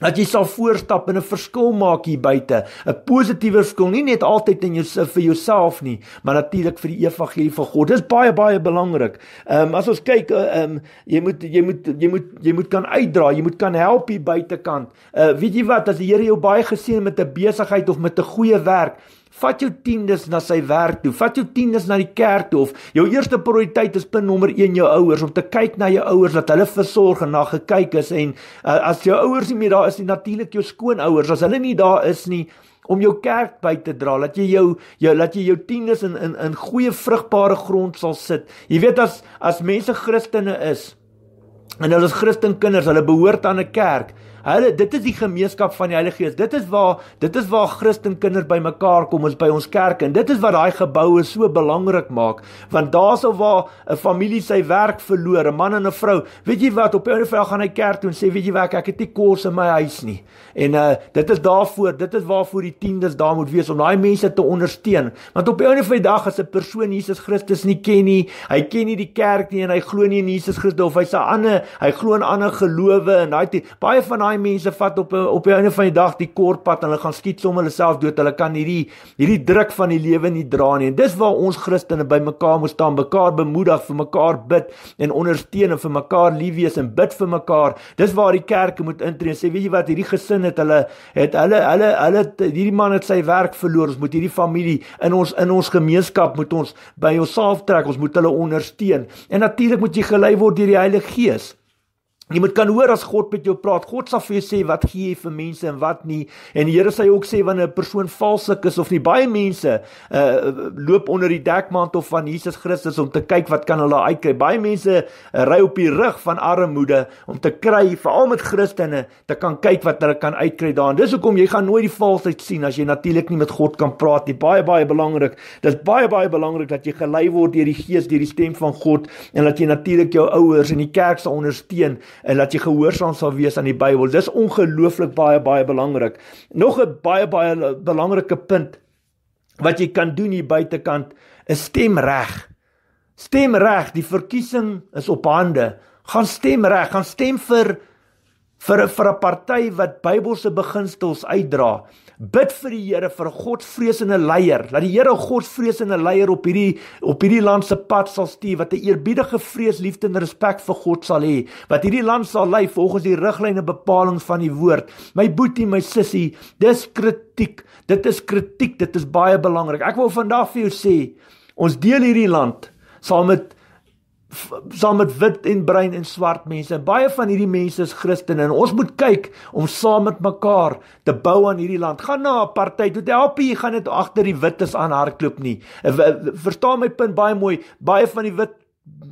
S1: dat jy sal voorstap en 'n verskil maak hier buite, 'n positiewe verskil, nie net altyd in jou vir jouself nie, maar natuurlik vir die evangelie van God. Dis baie baie belangrik. Ehm um, as ons kyk, eh, ehm uh, um, jy moet jy moet jy moet jy moet kan uitdra, jy moet kan help hier buitekant. Uh weet jy wat, as die Here jou baie geseën met 'n besigheid of met 'n goeie werk, Vat jou tiendes na sy werk toe, vat jou tiendes na die kerk toe of jou eerste prioriteit is punt nommer 1 jou ouers om te kyk na jou ouers dat hulle versorg en na gekyk is en uh, as jou ouers nie meer daar is nie, natuurlik jou skoonouers as hulle nie daar is nie om jou kerk by te dra, dat jy jou jou dat jy jou tiendes in in in goeie vrugbare grond sal sit. Jy weet as as mense Christene is en hulle is Christenkinders, hulle behoort aan 'n kerk. Hulle dit is die gemeenskap van die Heilige Gees. Dit is waar dit is waar Christenkinders bymekaar kom ons by ons kerk en dit is wat daai geboue so belangrik maak want daarsof waar 'n familie sy werk verloor, 'n man en 'n vrou, weet jy wat, op 'n vrou gaan hy kerk toe en sê weet jy wat, ek het nie kos in my huis nie. En uh dit is daarvoor, dit is waarvoor die tiendes daar moet wees om daai mense te ondersteun. Want op 'n van die dag as 'n persoon Jesus Christus nie ken nie, hy ken nie die kerk nie en hy glo nie in Jesus Christus of hy se ander, hy glo in ander gelowe en daai baie van daai daai mense vat op eh, op die einde van die dag die kort pad en hulle gaan skiet sommer hulle self dood. Hulle kan hierdie hierdie druk van die lewe nie dra nie. En dis waar ons Christene by mekaar moet staan, mekaar bemoedig, vir mekaar bid en ondersteun en vir mekaar lief wees en bid vir mekaar. Dis waar die kerk moet intree en sê, weet jy wat, hierdie gesin het hulle het hulle hulle hulle hierdie man het sy werk verloor. Ons moet hierdie familie in ons in ons gemeenskap moet ons by onsself trek. Ons moet hulle ondersteun. En natuurlik moet jy gelei word deur die Heilige Gees. Jy moet kan hoor as God met jou praat. God sal vir jou sê wat gee jy vir mense en wat nie. En die Here sal jou ook sê wanneer 'n persoon valslik is of nie. Baie mense uh loop onder die dekmantel van Jesus Christus om te kyk wat kan hulle uitkry. Baie mense uh, ry op die rug van armoede om te kry, veral met Christene, te kan kyk wat hulle kan uitkry daarin. Dis hoekom jy gaan nooit die valsheid sien as jy natuurlik nie met God kan praat nie. Baie baie belangrik. Dit is baie baie belangrik dat jy gelei word deur die Gees, deur die stem van God en dat jy natuurlik jou ouers en die kerk sal ondersteun en dat jy gehoorsaam sal wees aan die Bybel. Dis ongelooflik baie baie belangrik. Nog 'n baie baie belangrike punt wat jy kan doen hier buitekant is stemreg. Stemreg, die verkiesing is op hande. Gaan stemreg, gaan stem vir vir 'n vir 'n party wat Bybelse beginsels uitdra bid vir die Here vir 'n Godvreesende leier. Laat die Here 'n Godvreesende leier op hierdie op hierdie land se pad sal stuur wat 'n eerbiedige vrees, liefde en respek vir God sal hê, wat hierdie land sal lei volgens die riglyne bepalings van die woord. My boetie, my sussie, dis kritiek. Dit is kritiek, dit is baie belangrik. Ek wil vandag vir jou sê, ons deel hierdie land saam met saam met wit en bruin en swart mense. Baie van hierdie mense is Christene en ons moet kyk om saam met mekaar te bou aan hierdie land. Gaan na apartheid, dit help nie, gaan dit agter die wites aan hardloop nie. Eh, verstaan my punt baie mooi. Baie van die wit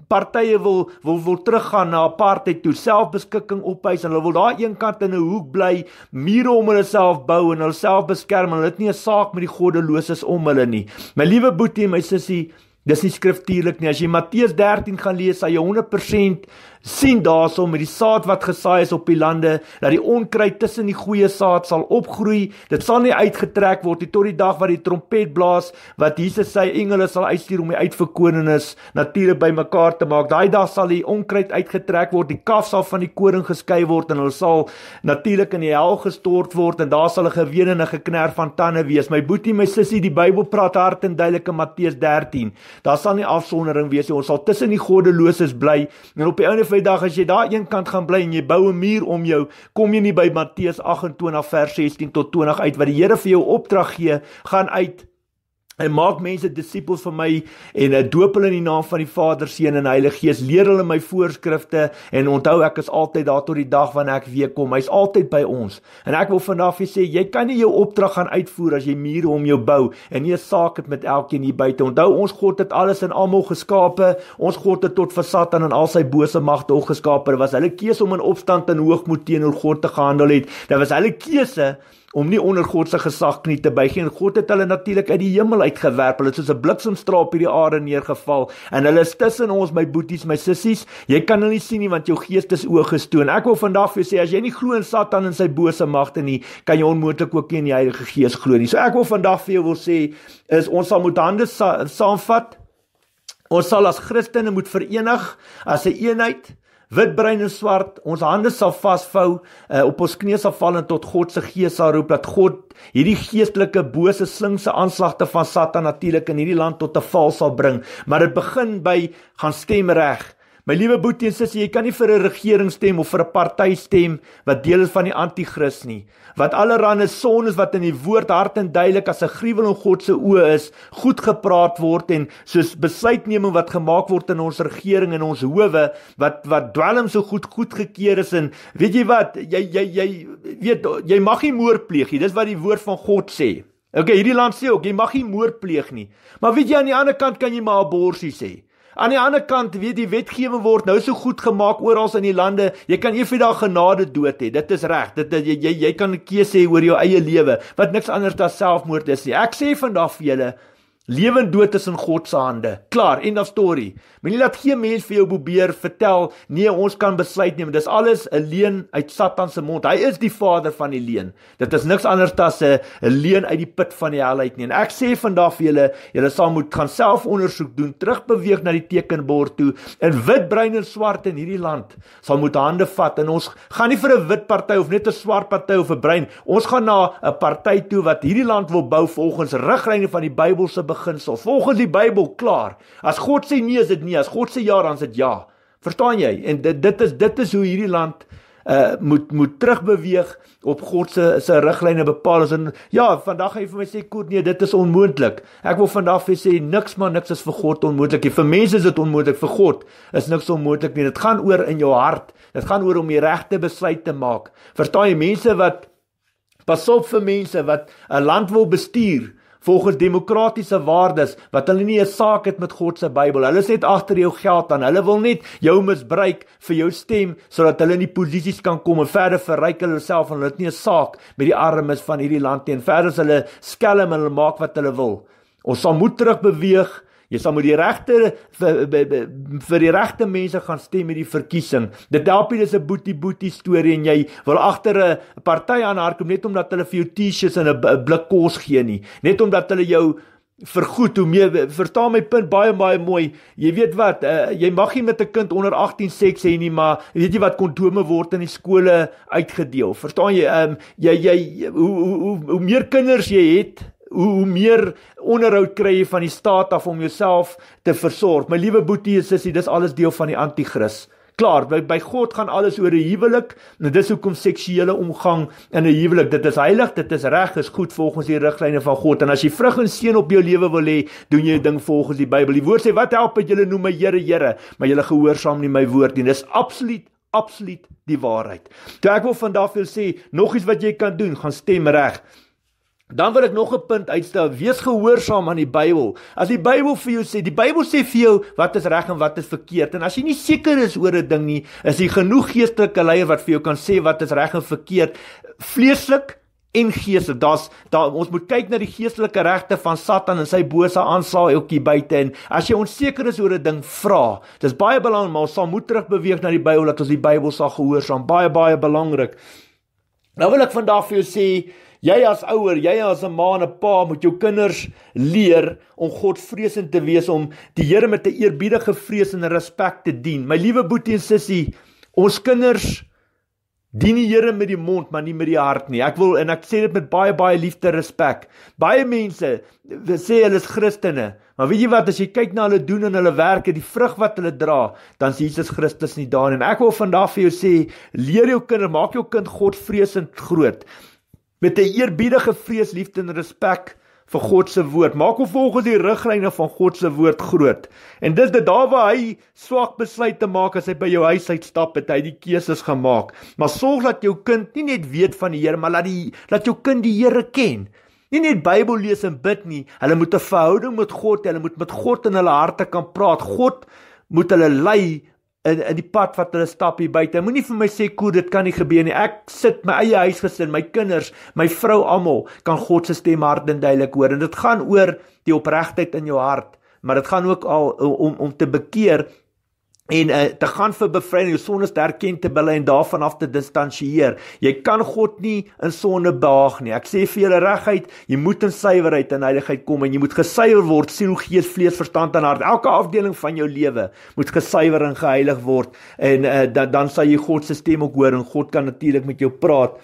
S1: partye wil wil wil teruggaan na apartheid toe selfbeskikking ophuis en hulle wil daai een kant in 'n hoek bly mure om hulle self bou en hulle self beskerm en hulle het nie 'n saak met die goddeloses om hulle nie my liewe boetie my sussie Dis nie skriftuurlik nie. As jy Matteus 13 gaan lees, sal jy 100% sien daarso met die saad wat gesaai is op die lande dat die onkruid tussen die goeie saad sal opgroei. Dit sal nie uitgetrek word nie tot die dag wat die trompet blaas wat Jesus sê engele sal uitstuur om die uitverkorenes natuurlik bymekaar te maak. Daai dag sal die onkruid uitgetrek word, die kaf sal van die koring geskei word en hulle sal natuurlik in die hel gestort word en daar sal 'n gewenene geknerf van tande wees. My boetie, my sussie, die Bybel praat hard en duidelik in Matteus 13 Daar sal nie afsondering wees nie. Ons sal tussen die goddeloses bly. En op die einde van die dag as jy daai een kant gaan bly en jy bou 'n muur om jou, kom jy nie by Matteus 28 vers 16 tot 20 uit wat die Here vir jou opdrag gee, gaan uit Hy maak mense disippels van my en hy eh, doop hulle in die naam van die Vader, Seun en Heilige Gees. Leer hulle my voorskrifte en onthou ek is altyd daar tot die dag wanneer ek weer kom. Hy's altyd by ons. En ek wil vandag vir sê, jy kan nie jou opdrag gaan uitvoer as jy mure om jou bou en nie 'n saak het met elkeen hier buite. Onthou ons God het alles en almal geskape. Ons God het tot vir Satan en al sy bose magte ook geskaper. Was hulle keuse om in opstand en hoogmoed teenoor God te gehandel het. Dit was hulle keuse om nie onder God se gesag knie te buig nie. God het hulle natuurlik uit die hemel uitgewerp. Hulle het soos 'n bliksemstraal hierdie aarde neergeval en hulle is tussen ons my boeties, my sissies. Jy kan hulle nie sien nie want jou gees is oorgestoon. Ek wil vandag vir jou sê as jy nie glo in Satan en sy bose magte nie, kan jy onmoontlik ook nie in die Heilige Gees glo nie. So ek wil vandag vir jou wil sê is ons sal moet hande sa saamvat. Ons sal as Christene moet verenig as 'n eenheid wit, bruin en swart, ons hande sal vasvou, uh, op ons knieë sal val en tot God se gees sal roep dat God hierdie geestelike bose slinkse aanslagte van Satan natuurlik in hierdie land tot 'n val sal bring, maar dit begin by gaan stem reg. My liewe boetie en sussie, jy kan nie vir 'n regering stem of vir 'n party stem wat deel is van die anti-kris nie. Wat allerhande sones wat in die woord hart en duidelik as 'n gruwel in God se oë is, goed gepraat word en soos besluitneming wat gemaak word in ons regering en ons howe wat wat dwelm so goed goedgekeur is en weet jy wat, jy jy jy weet jy mag nie moord pleeg nie. Dis wat die woord van God sê. Oké, okay, hierdie land sê ook jy mag nie moord pleeg nie. Maar weet jy aan die ander kant kan jy maar aborsie sê. Aan die ander kant, weet die wetgewing word nou so goed gemaak oral in die lande. Jy kan eendag genade dood hê. Dit is reg. Dit jy jy, jy kan 'n keuse hê oor jou eie lewe wat niks anders as selfmoord is nie. Ek sê vandag vir julle Lewe en dood is in God se hande. Klaar, end of story. Moenie laat geen mens vir jou probeer vertel nee, ons kan besluit neem. Dis alles 'n leuen uit Satan se mond. Hy is die vader van die leuen. Dit is niks anders as 'n leuen uit die put van die hel uit nie. En ek sê vandag vir julle, julle sal moet gaan self ondersoek doen, terugbeweeg na die tekenbord toe. In wit, bruin en swart in hierdie land sal moet hande vat en ons gaan nie vir 'n wit party of net 'n swart party of 'n bruin. Ons gaan na 'n party toe wat hierdie land wil bou volgens riglyne van die Bybelse beginsel. Volgens die Bybel klaar. As God sê nee, is dit nee. As God sê ja, dan is dit ja. Verstaan jy? En dit dit is dit is hoe hierdie land uh moet moet terugbeweeg op God se se riglyne bepaal as in ja vandag gaan jy vir my sê koet nee dit is onmoontlik ek wil vandag vir sê niks maar niks is vir God onmoontlik vir mense is dit onmoontlik vir God is niks onmoontlik nie dit gaan oor in jou hart dit gaan oor om die regte besluit te maak verstaan jy mense wat pas op vir mense wat 'n land wil bestuur volgens demokratiese waardes wat hulle nie 'n saak het met God se Bybel. Hulle sê dit agter jou geld aan. Hulle wil net jou misbruik vir jou stem sodat hulle in die posisies kan kom en verder verryk hulle self en hulle het nie 'n saak met die armes van hierdie land nie. En verder is hulle skelm en hulle maak wat hulle wil. Ons sal moet terugbeweeg Jy sal moet die regte vir, vir die regte mense gaan stem met die verkiesing. Dit help nie dis 'n boetie boetie storie en jy wil agter 'n party aanhardkom net omdat hulle vir jou T-shirts en 'n blik kos gee nie. Net omdat hulle jou vergoed hoe meer verstaan my punt baie baie mooi. Jy weet wat, uh, jy mag nie met 'n kind onder 18 seks hê nie, maar weet jy wat kondome word in die skole uitgedeel. Verstaan jy? Ehm um, jy jy hoe hoe hoe, hoe meer kinders jy het, hoe hoe meer onderhoud kry jy van die staat af om jouself te versorg. My liewe boetie en sussie, dis alles deel van die anti-kris. Klaar, by, by God gaan alles oor 'n huwelik. Nou dis hoekom seksuele omgang in 'n huwelik, dit is heilig, dit is reg, dit is goed volgens die riglyne van God. En as jy vrug en seën op jou lewe wil hê, doen jy 'n ding volgens die Bybel. Die Woord sê, "Wat help dit julle noem my Here, Here, maar julle gehoorsaam nie my woord nie." Dis absoluut absoluut die waarheid. Toe ek wil vandag vir julle sê, nog iets wat jy kan doen, gaan stem reg. Dan wil ek nog 'n punt uitstel, wees gehoorsaam aan die Bybel. As die Bybel vir jou sê, die Bybel sê vir jou wat is reg en wat is verkeerd. En as jy nie seker is oor 'n ding nie, is daar genoeg geestelike leiers wat vir jou kan sê wat is reg en verkeerd vleeslik en geestelik. Daar's daar ons moet kyk na die geestelike regte van Satan en sy bose aansaal elkie buite en as jy onseker is oor 'n ding, vra. Dis baie belangrik maar ons sal moet terugbeweeg na die Bybel dat ons die Bybel sal gehoorsaam. Baie baie belangrik. Nou wil ek vandag vir jou sê Jy as ouer, jy as 'n ma en 'n pa moet jou kinders leer om Godvreesend te wees om die Here met 'n eerbiedige vrees en respek te dien. My liewe boetie en sussie, ons kinders dien die Here met die mond, maar nie met die hart nie. Ek wil en ek sê dit met baie baie liefde en respek. Baie mense sê hulle is Christene, maar weet jy wat as jy kyk na hulle doen en hulle werke, die vrug wat hulle dra, dan is Jesus Christus nie daarin. Ek wil vandag vir jou sê, leer jou kinders, maak jou kind Godvreesend groot met 'n eerbiedige vrees, liefde en respek vir God se woord. Maak hom volgens die riglyne van God se woord groot. En dis dit daar waar hy swak besluite maak as hy by jou huis uitstap het, hy die keuses gemaak. Maar sorg dat jou kind nie net weet van die Here, maar laat die laat jou kind die Here ken. Nie net Bybel lees en bid nie, hulle moet 'n verhouding met God hê, hulle moet met God in hulle harte kan praat. God moet hulle lei in, in die pad wat hulle stap hier buite. Moenie vir my sê koer dit kan nie gebeur nie. Ek sit my eie huisgesin, my kinders, my vrou almal kan God se stem hard en duidelik hoor en dit gaan oor die opregtheid in jou hart, maar dit gaan ook al om om te bekeer en uh, te gaan vir bevryding jou sondes erken te bille en daarvan af te distansieer. Jy kan God nie in sonde behaag nie. Ek sê vir julle regheid, jy moet in suiwerheid en heiligheid kom en jy moet gesuiwer word siel, gees, vlees, verstand en hart. Elke afdeling van jou lewe moet gesuiwer en geheilig word en uh, eh, dan dan sal jy God se stem ook hoor en God kan natuurlik met jou praat.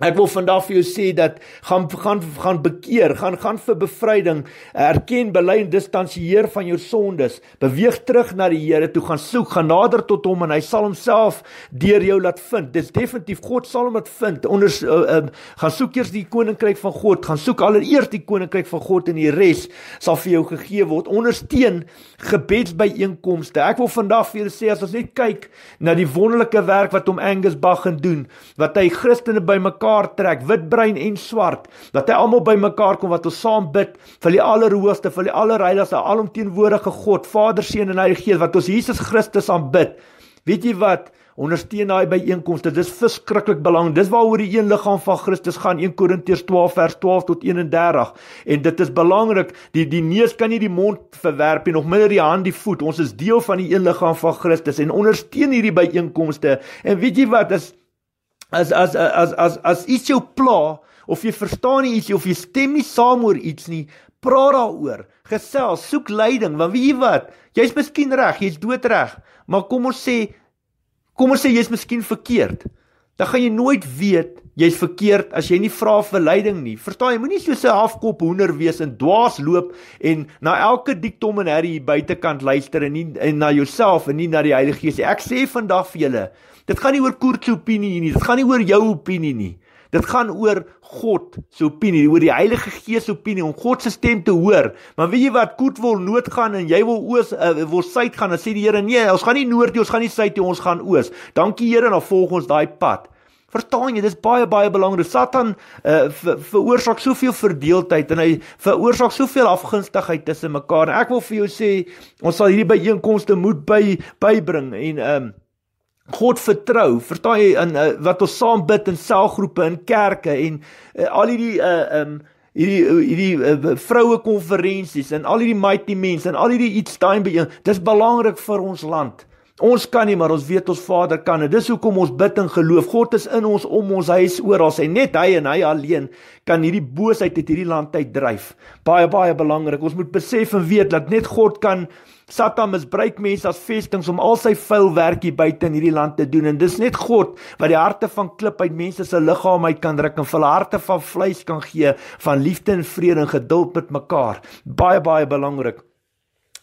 S1: Ek wil vandag vir jou sê dat gaan gaan gaan bekeer, gaan gaan vir bevryding, eh, erken, bely en distansieer van jou sondes, beweeg terug na die Here toe, gaan soek, gaan nader tot hom en hy sal homself deur jou laat vind. Dis definitief God sal hom laat vind. Onder uh, uh, gaan soek eers die koninkryk van God, gaan soek allereerst die koninkryk van God en die res sal vir jou gegee word. Ondersteun gebedsbyeenkomste. Ek wil vandag vir julle sê as ons net kyk na die wonderlike werk wat hom Angus Bach doen, wat hy Christene bymekaar mekaar trek, wit, bruin en swart, dat hy almal by mekaar kom wat ons saam bid vir die allerhoogste, vir die allerheiligste, alomteenwoordige God, Vader, Seun en Heilige Gees wat ons Jesus Christus aanbid. Weet jy wat? Ondersteun daai byeenkomste. Dis verskriklik belangrik. Dis waaroor die een liggaam van Christus gaan, 1 Korintiërs 12 vers 12 tot 31. En dit is belangrik. Die die neus kan nie die mond verwerp nie, nog minder die hand die voet. Ons is deel van die een liggaam van Christus en ondersteun hierdie byeenkomste. En weet jy wat? As as as as as as iets jou pla of jy verstaan nie iets of jy stem nie saam oor iets nie, praat daaroor. Gesels, soek leiding, want weet jy wat? Jy's miskien reg, jy's doodreg, maar kom ons sê kom ons sê jy's miskien verkeerd. Dan gaan jy nooit weet jy's verkeerd as jy nie vra vir leiding nie. Verstaan jy? Moenie so 'n halfkop hoender wees en dwaas loop en na elke diktom en herrie buitekant luister en nie en na jouself en nie na die Heilige Gees nie. Ek sê vandag vir julle, Dit gaan nie oor Koert se opinie nie, dit gaan nie oor jou opinie nie. Dit gaan oor God se opinie, oor die Heilige Gees se opinie om God se stem te hoor. Maar weet jy wat? Koert wil noord gaan en jy wil oos uh, wil suid gaan. Dan sê die Here: "Nee, ons gaan nie noord toe, ons gaan nie suid toe, ons gaan oos." Dankie Here, dan volg ons daai pad. Verstaan jy, dis baie baie belangrik. Satan uh, ver, veroorsaak soveel verdeeldheid en hy veroorsaak soveel afgunstigheid tussen mekaar. En ek wil vir jou sê, ons sal hierdie byeenkomste moet by bybring en ehm um, God vertrou, verstaan jy in uh, wat ons saam bid in selgroepe en kerke en uh, al hierdie uh um hierdie hierdie uh, vroue konferensies en al hierdie mighty mense en al hierdie iets time by een. Dis belangrik vir ons land. Ons kan nie, maar ons weet ons Vader kan dit. Dis hoekom ons bid in geloof. God is in ons, om ons, hy is oral. Hy net hy en hy alleen kan hierdie boosheid uit hierdie land uitdryf. Baie baie belangrik. Ons moet besef en weet dat net God kan Satan misbruik mense as vestinge om al sy vuil werkie buite in hierdie land te doen en dis net God wat die harte van klip uit mense se liggame uit kan druk en hulle harte van vleis kan gee van liefde en vrede en geduld met mekaar. Baie baie belangrik.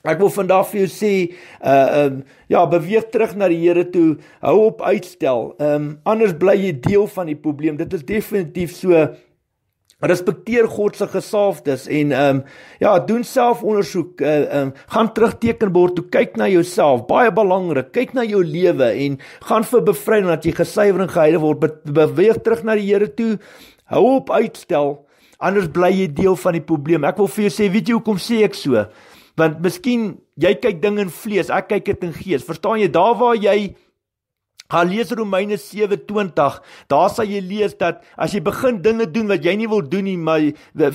S1: Ek wil vandag vir jou sê, ehm uh, um, ja, beweeg terug na die Here toe. Hou op uitstel. Ehm um, anders bly jy deel van die probleem. Dit is definitief so respekteer God se gesaafdes en ehm um, ja, doen selfondersoek, eh, ehm uh, um, gaan terug tekenbord toe kyk na jouself, baie belangrik, kyk na jou lewe en gaan vir bevryding dat jy gesuiwer en geheilig word, beweeg terug na die Here toe. Hou op uitstel, anders bly jy deel van die probleem. Ek wil vir jou sê, weet jy hoekom sê ek so? Want miskien jy kyk dinge in vlees, ek kyk dit in gees. Verstaan jy? Daar waar jy Gaan lees Romeine 7:20. Daar sal jy leer dat as jy begin dinge doen wat jy nie wil doen nie, maar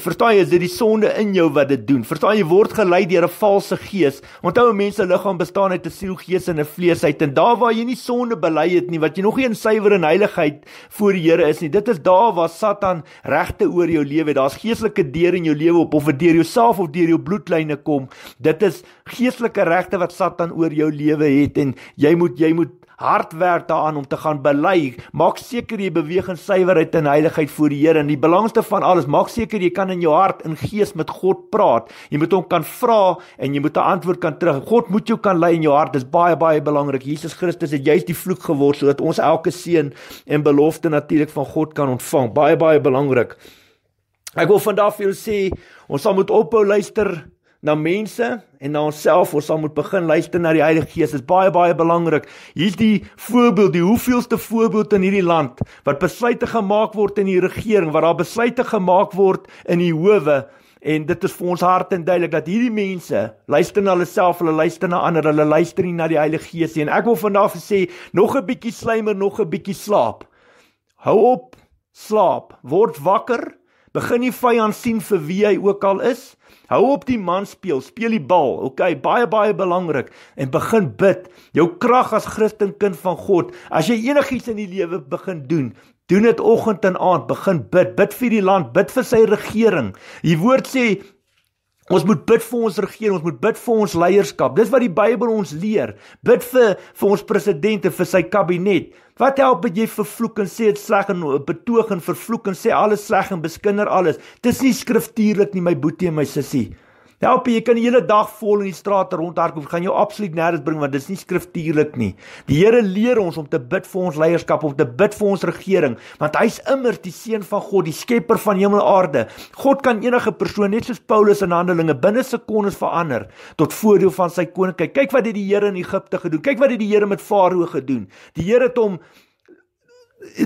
S1: verstaan jy, is dit die sonde in jou wat dit doen. Verstaan jy, word gelei deur 'n valse gees. Onthou, mense liggaam bestaan uit 'n siel, gees en 'n vleesheid. En daar waar jy nie sonde bely het nie, wat jy nog nie in suiwer en heiligheid voor die Here is nie. Dit is daar waar Satan regte oor jou lewe het. Daar's geestelike deure in jou lewe op of deur jouself of deur jou bloedlyne kom. Dit is geestelike regte wat Satan oor jou lewe het en jy moet jy moet hard werk daaraan om te gaan bely. Maak seker jy beweeg in suiwerheid en heiligheid voor die Here. En die belangrikste van alles, maak seker jy kan in jou hart in gees met God praat. Jy moet hom kan vra en jy moet 'n antwoord kan terug. God moet jou kan lei in jou hart. Dis baie baie belangrik. Jesus Christus het juist die vloek geword sodat ons elke seën en belofte natuurlik van God kan ontvang. Baie baie belangrik. Ek wil vandag vir julle sê, ons sal moet ophou luister na mense en na onsself ons sal moet begin luister na die Heilige Gees. Dit is baie baie belangrik. Hier's die voorbeeld, die hoeveelste voorbeeld in hierdie land wat besluite gemaak word in die regering, wat daar besluite gemaak word in die howe en dit is vir ons hart en duidelik dat hierdie mense luister na hulle self, hulle luister na ander, hulle luister nie na die Heilige Gees nie. En ek wil vandag sê, nog 'n bietjie slymer, nog 'n bietjie slaap. Hou op slaap, word wakker. Begin die vyand sien vir wie hy ook al is. Hou op die man speel, speel die bal. OK, baie baie belangrik en begin bid. Jou krag as Christenkind van God. As jy enigiets in die lewe begin doen, doen dit oggend en aand, begin bid. Bid vir die land, bid vir sy regering. Die woord sê Ons moet bid vir ons regering, ons moet bid vir ons leierskap. Dis wat die Bybel ons leer. Bid vir vir ons presidente, vir sy kabinet. Wat help dit jy vervloek en sê dit sleg en eh, betoog en vervloek en sê alles sleg en beskinder alles? Dis nie skriftuurlik nie my boetie en my sussie. Help jy kan die hele dag vol in die strate rondhardloop, gaan jou absoluut nêrens bring want dit is nie skriftuurlik nie. Die Here leer ons om te bid vir ons leierskap, om te bid vir ons regering, want hy's immer die seun van God, die skepper van hemel en aarde. God kan enige persoon net soos Paulus in Handelinge binne sekondes verander tot voordeel van sy koninkryk. Kyk wat het die Here in Egipte gedoen? Kyk wat het die Here met Farao gedoen? Die Here het hom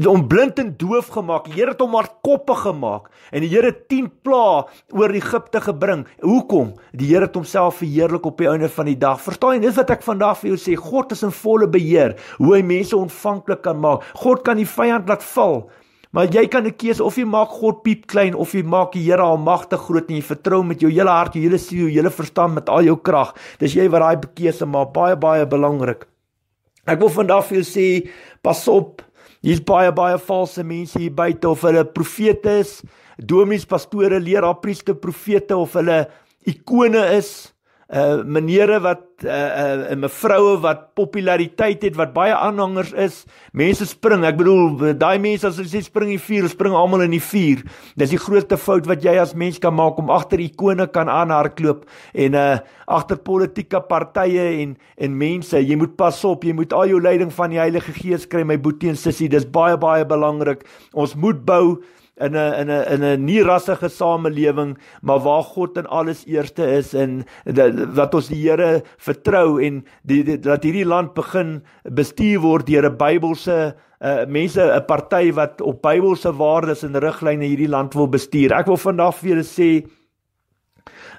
S1: hom blind en doof gemaak. Die Here het hom maar koppe gemaak en die Here 10 pla oor Egipte gebring. Hoekom? Die Here het homself verheerlik op die einde van die dag. Verstaan jy? Dis wat ek vandag vir jou sê. God is in volle beheer hoe hy mense ontvanklik kan maak. God kan die vyand laat val. Maar jy kan 'n keuse of jy maak God piep klein of jy maak die Here almagtig groot en jy vertrou met jou hele hart, jou hele siel, jou hele verstand met al jou krag. Dis jy wat daai keuse maak, baie baie belangrik. Ek wil vandag vir jou sê, pas op Hier's baie baie valse mense hier buite of hulle profete is, dominees, pastore, leraar, priester, profete of hulle ikone is uh eh, menere wat uh uh en mevroue wat populariteit het wat baie aanhangers is mense spring ek bedoel daai mense as hulle sê spring in vuur spring almal in die vuur dis die grootste fout wat jy as mens kan maak om agter ikone kan aanhardloop en uh agter politieke partye en en mense jy moet pas op jy moet al jou leiding van die Heilige Gees kry my boetie en sussie dis baie baie belangrik ons moet bou in 'n in 'n in 'n nie rassige samelewing maar waar God in alles eerste is en dat ons die Here vertrou en die, die dat hierdie land begin bestuur word deur 'n Bybelse uh, mense 'n party wat op Bybelse waardes en riglyne hierdie land wil bestuur. Ek wil vandag vir julle sê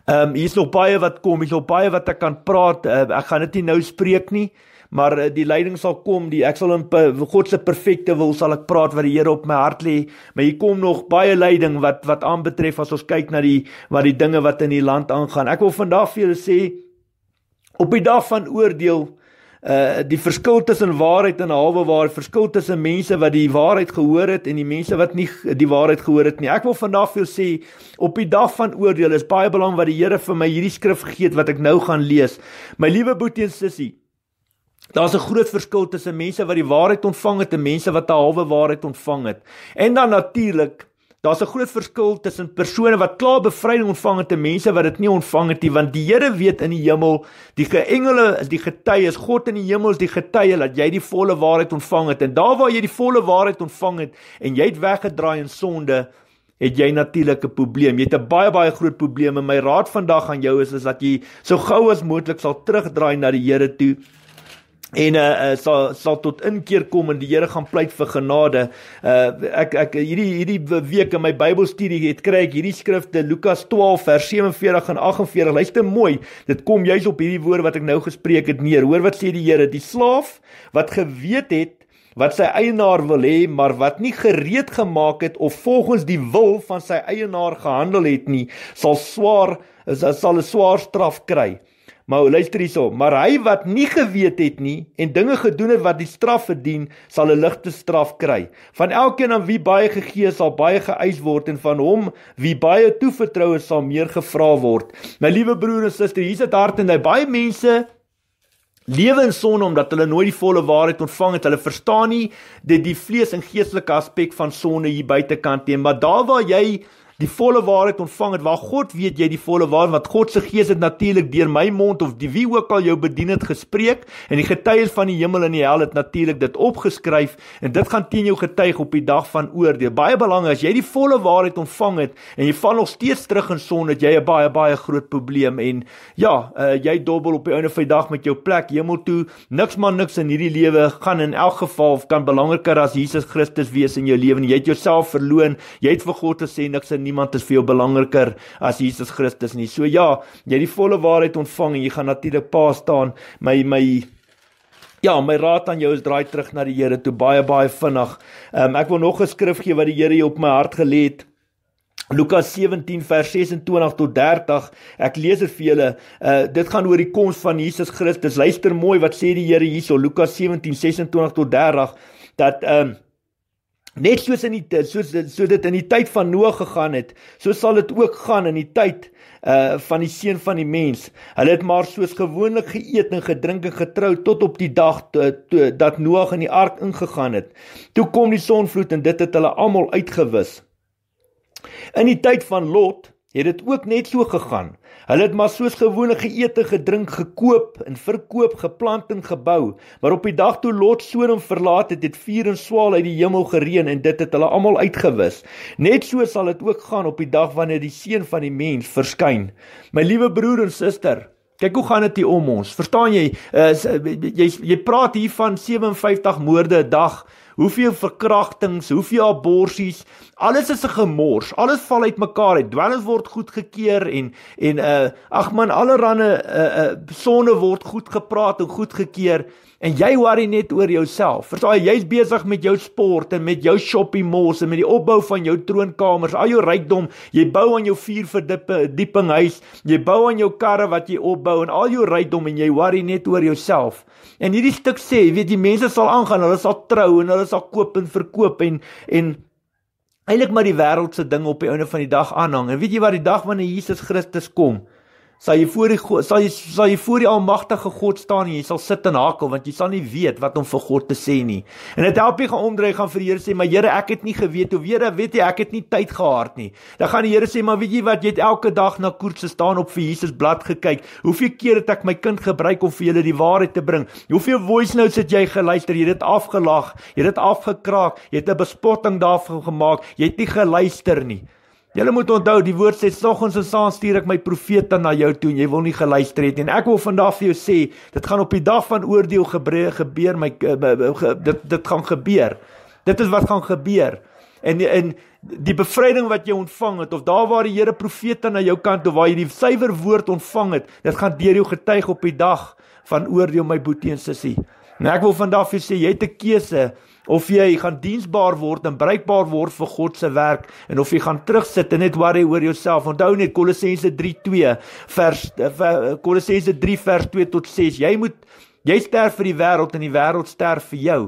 S1: ehm um, hier's nog baie wat kom, hier's nog baie wat ek kan praat. Uh, ek gaan dit nie nou spreek nie maar eh, die leiding sal kom die ek sal in God se perfekte wil sal ek praat wat die Here op my hart lê maar hier kom nog baie leiding wat wat aanbetref as ons kyk na die wat die dinge wat in die land aangaan ek wil vandag vir julle sê op die dag van oordeel uh die verskil tussen waarheid en halwe waarheid verskil tussen mense wat die waarheid gehoor het en die mense wat nie die waarheid gehoor het nie ek wil vandag vir julle sê op die dag van oordeel is baie belangrik wat die Here vir my hierdie skrif gegee het wat ek nou gaan lees my liewe boetie en sussie Daar's 'n groot verskil tussen mense wat die waarheid ontvang het en mense wat 'n halwe waarheid ontvang het. En dan natuurlik Daar's 'n groot verskil tussen persone wat klaar bevryding ontvang het en mense wat dit nie ontvang het nie, want die Here weet in die hemel, die geengele is die getuies, God in die hemel is die getuie dat jy die volle waarheid ontvang het. En daar waar jy die volle waarheid ontvang het en jy het weggedraai in sonde, het jy natuurlik 'n probleem. Jy het 'n baie baie groot probleem en my raad vandag aan jou is is dat jy so gou as moontlik sal terugdraai na die Here toe en uh, uh, sal sal tot inkeer kom en die Here gaan pleit vir genade. Uh ek ek hierdie hierdie week in my Bybelstudie het kry ek hierdie skrifte Lukas 12 vers 47 en 48. Luister mooi, dit kom juis op hierdie woorde wat ek nou gespreek het neer. Hoor wat sê die Here, die slaaf wat geweet het wat sy eienaar wil hê, maar wat nie gereed gemaak het of volgens die wil van sy eienaar gehandel het nie, sal swaar sal 'n swaar straf kry. Maar luister hierso, maar hy wat nie geweet het nie en dinge gedoen het wat die straf verdien, sal 'n ligte straf kry. Van elkeen aan wie baie gegee sal baie geëis word en van hom wie baie toevertrou is sal meer gevra word. My liewe broer en suster, hier's dit hard en baie mense lewe in sonde omdat hulle nooit die volle waarheid ontvang het. Hulle verstaan nie dat die vlees en geestelike aspek van sonde hier buitekant teen, maar daar waar jy die volle waarheid ontvang het waar God weet jy die volle waarheid want God se gees het natuurlik deur my mond of die wie ook al jou bedien het gespreek en die getuies van die hemel en die hel het natuurlik dit opgeskryf en dit gaan teen jou getuig op die dag van oordeel baie belangrik as jy die volle waarheid ontvang het en jy val nog steeds terug in sonde jy het baie baie groot probleem en ja uh, jy dobbel op die einde van die dag met jou plek hemel toe niks maar niks in hierdie lewe gaan in elk geval kan belangriker as Jesus Christus wees in jou lewe en jy het jouself verloon jy het vir God gesê niks in niemand is vir jou belangriker as Jesus Christus nie. So ja, jy het die volle waarheid ontvang en jy gaan natuurlik pa staan. My my Ja, my raad aan jou is draai terug na die Here toe baie baie vinnig. Um, ek wil nog 'n skrif gee wat die Here hier op my hart gelê het. Lukas 17 vers 26 tot 30. Ek lees dit vir julle. Uh dit gaan oor die koms van Jesus Christus. Luister mooi wat sê die Here hierso Lukas 17 26 tot 30 dat um Net soos in die soos so dit in die tyd van Noag gegaan het, so sal dit ook gaan in die tyd uh van die seun van die mens. Hulle het maar soos gewoonlik geëet en gedrink en getrou tot op die dag to, to, dat Noag in die ark ingegaan het. Toe kom die sonvloed en dit het hulle almal uitgewis. In die tyd van Lot, het dit ook net so gegaan. Hulle het maar soos gewoonlik geëte, gedrink, gekoop en verkoop, geplant en gebou, maar op die dag toe Lot Sodom verlaat het, het vuur en swaal uit die hemel gereën en dit het hulle almal uitgewis. Net so sal dit ook gaan op die dag wanneer die seun van die mens verskyn. My liewe broer en suster, kyk hoe gaan dit hier om ons. Verstaan jy, uh, jy jy praat hier van 57 moorde 'n dag hoeveel verkrachtings, hoeveel aborsies, alles is 'n gemors, alles val uit mekaar uit. Dwelms word goedgekeur en en uh ag man allerlei uh uh sonde word goed gepraat en goedgekeur en jy worry net oor jouself. Verstaan jy's besig met jou sport en met jou shopping malls en met die opbou van jou troonkamers, al jou rykdom. Jy bou aan jou vier verdieping huis, jy bou aan jou karre wat jy opbou en al jou rykdom en jy worry net oor jouself. En hierdie stuk sê, jy weet die mense sal aangaan, hulle sal trou en hulle sal koop en verkoop en en eintlik maar die wêreldse ding op die einde van die dag aanhang. En weet jy wat die dag wanneer Jesus Christus kom? sal jy voor die God, sal jy sal jy voor die almagtige God staan en jy sal sit en hakel want jy sal nie weet wat om vir God te sê nie. En dit help jy gaan omdraai gaan vir die Here sê, "Maar Here, ek het nie geweet hoe weer, weet jy, ek het nie tyd gehad nie." Dan gaan die Here sê, "Maar weet jy wat, jy het elke dag na koers gestaan op vir Jesus blad gekyk. Hoeveel keer het ek my kind gebruik om vir julle die waarheid te bring? Hoeveel voice notes het jy geluister? Jy het dit afgelag, jy het dit afgekraak, jy het 'n bespotting daarvan gemaak. Jy het nie geluister nie." Julle moet onthou, die woord sê soggens en saans stuur ek my profete na jou toe en jy wil nie geluister het nie. En ek wil vandag vir jou sê, dit gaan op die dag van oordeel gebeur, gebeur my eh, ge, dit dit gaan gebeur. Dit is wat gaan gebeur. En in die bevryding wat jy ontvang het of daar waar die Here profete na jou kant toe waar jy die suiwer woord ontvang het, dit gaan deur jou getuig op die dag van oordeel my boetie en sussie. En ek wil vandag vir jou sê, jy het 'n keuse of jy gaan diensbaar word en bruikbaar word vir God se werk en of jy gaan terugsit en net worry oor jouself. Onthou net Kolossense 3:2 vers eh, eh, Kolossense 3 vers 2 tot 6. Jy moet jy sterf vir die wêreld en die wêreld sterf vir jou.